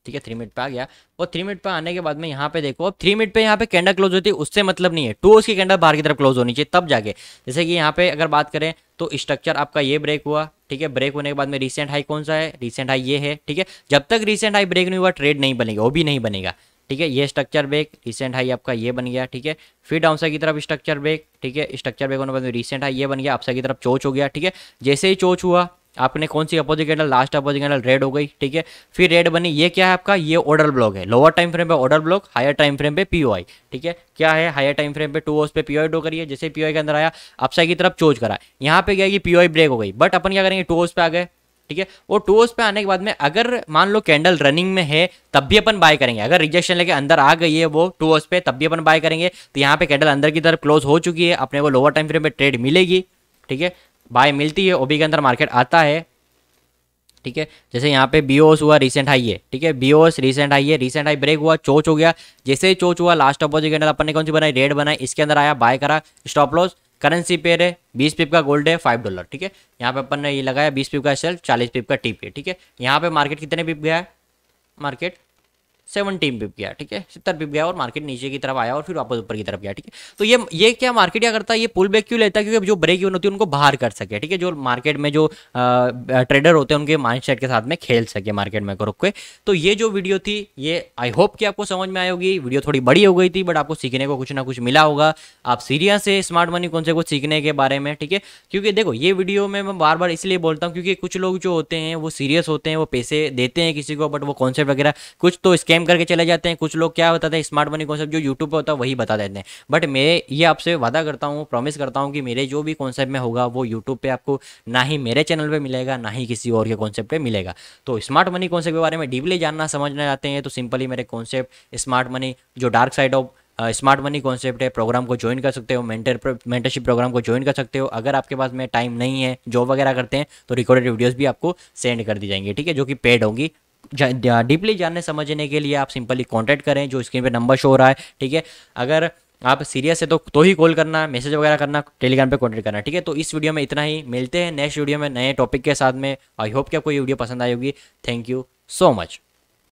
ठीक है थ्री मिनट पे आ गया और थ्री मिनट पे आने के बाद में यहाँ पे देखो अब थ्री मिनट पे यहाँ पे कैंडल क्लोज होती है उससे मतलब नहीं है टू उसकी कैंडल बाहर की तरफ क्लोज होनी चाहिए तब जाके जैसे कि यहाँ पे अगर बात करें तो स्ट्रक्चर आपका ये ब्रेक हुआ ठीक है ब्रेक होने के बाद में रिसेंट हाई कौन सा है रिसेंट हाई ये है ठीक है जब तक रिसेंट हाई ब्रेक नहीं हुआ ट्रेड नहीं बनेगा वो भी नहीं बनेगा ठीक है ये स्ट्रक्चर ब्रेक रिसेंट हाई आपका ये बन गया ठीक है फिर डाउन साइड की तरफ स्ट्रक्चर ब्रेक ठीक है स्ट्रक्चर ब्रेक होने बाद रिसेंट हाई ये बन गया अपसाइड की तरफ चोच हो गया ठीक है जैसे ही चोच हुआ आपने कौन सी opposite candle last opposite candle red हो गई ठीक है फिर रेड बनी ये क्या है आपका ये ऑर्डर ब्लॉक है लोअर टाइम फ्रेम पे order block higher time frame पे पीओआई ठीक है क्या है हायर टाइम फ्रेम पे टू ओस पे पीओआई डो करिए जैसे पीओआई के अंदर आया अपसाइड की तरफ चोज करा यहाँ पे क्या कि पीओआई ब्रेक हो गई बट अपन क्या करेंगे टू ओस पे आ गए ठीक है वो टू पे आने के बाद में अगर मान लो कैंडल रनिंग में है तब भी अपन बाय करेंगे अगर रिजेक्शन लेके अंदर आ गई है वो टू पे तब भी अपन बाय करेंगे तो यहाँ पे कैंडल अंदर की तरफ क्लोज हो चुकी है अपने वो लोअर टाइम फ्रेम पे ट्रेड मिलेगी ठीक है बाय मिलती है ओबी के अंदर मार्केट आता है ठीक है जैसे यहाँ पे बीओस हुआ रिसेंट हाई है ठीक है बीओस रिसेंट हाई है रिसेंट हाई ब्रेक हुआ चोच हो गया जैसे ही चोच हुआ लास्ट अपोजिट के अंदर अपन ने कौन सी बनाई रेड बनाई इसके अंदर आया बाय करा स्टॉप लॉस करेंसी पेयर है बीस पिप का गोल्ड है फाइव डॉलर ठीक है यहाँ पे अपन ने ये लगाया बीस पिप का सेल चालीस पिप का टीप है ठीक है यहाँ पे मार्केट कितने पिप गया है मार्केट सेवनटीन पिप गया ठीक है सत्तर पिप गया और मार्केट नीचे की तरफ आया और फिर वापस ऊपर की तरफ गया ठीक है तो ये ये क्या मार्केट क्या करता है ये पुल बैक क्यों लेता है क्योंकि जो ब्रेक यून होती है उनको बाहर कर सके ठीक है जो मार्केट में जो ट्रेडर होते हैं उनके माइंड के साथ में खेल सके मार्केट में रुक के तो ये जो वीडियो थी ये आई होप कि आपको समझ में आई होगी वीडियो थोड़ी बड़ी हो गई थी बट आपको सीखने को कुछ ना कुछ मिला होगा आप सीरियस से स्मार्ट मनी कौन से कुछ सीखने के बारे में ठीक है क्योंकि देखो ये वीडियो में मैं बार बार इसलिए बोलता हूँ क्योंकि कुछ लोग जो होते हैं वो सीरियस होते हैं वो पैसे देते हैं किसी को बट वो कॉन्सेप्ट वगैरह कुछ तो स्कैम स्कैम करके चले जाते हैं कुछ लोग क्या बताते हैं स्मार्ट मनी कॉन्सेप्ट जो यूट्यूब पर होता है वही बता देते हैं बट मैं ये आपसे वादा करता हूँ प्रॉमिस करता हूँ कि मेरे जो भी कॉन्सेप्ट में होगा वो यूट्यूब पर आपको ना ही मेरे चैनल पर मिलेगा ना ही किसी और के कॉन्सेप्ट पर मिलेगा तो स्मार्ट मनी कॉन्सेप्ट के बारे में डीपली जानना समझना चाहते हैं तो सिंपली मेरे कॉन्सेप्ट स्मार्ट मनी जो dark side of smart money concept है प्रोग्राम को ज्वाइन कर सकते हो मेंटर मेंटरशिप प्रोग्राम को ज्वाइन कर सकते हो अगर आपके पास में टाइम नहीं है जॉब वगैरह करते हैं तो रिकॉर्डेड वीडियोस भी आपको सेंड कर दी जाएंगे ठीक है जो कि पेड होंगी डीपली जानने समझने के लिए आप सिंपली कॉन्टैक्ट करें जो स्क्रीन पर नंबर शो हो रहा है ठीक है अगर आप सीरियस है तो तो ही कॉल करना मैसेज वगैरह करना टेलीग्राम पे कॉन्टेक्ट करना ठीक है तो इस वीडियो में इतना ही मिलते हैं नेक्स्ट वीडियो में नए टॉपिक के साथ में आई होप कि आपको ये वीडियो पसंद आई होगी थैंक यू सो मच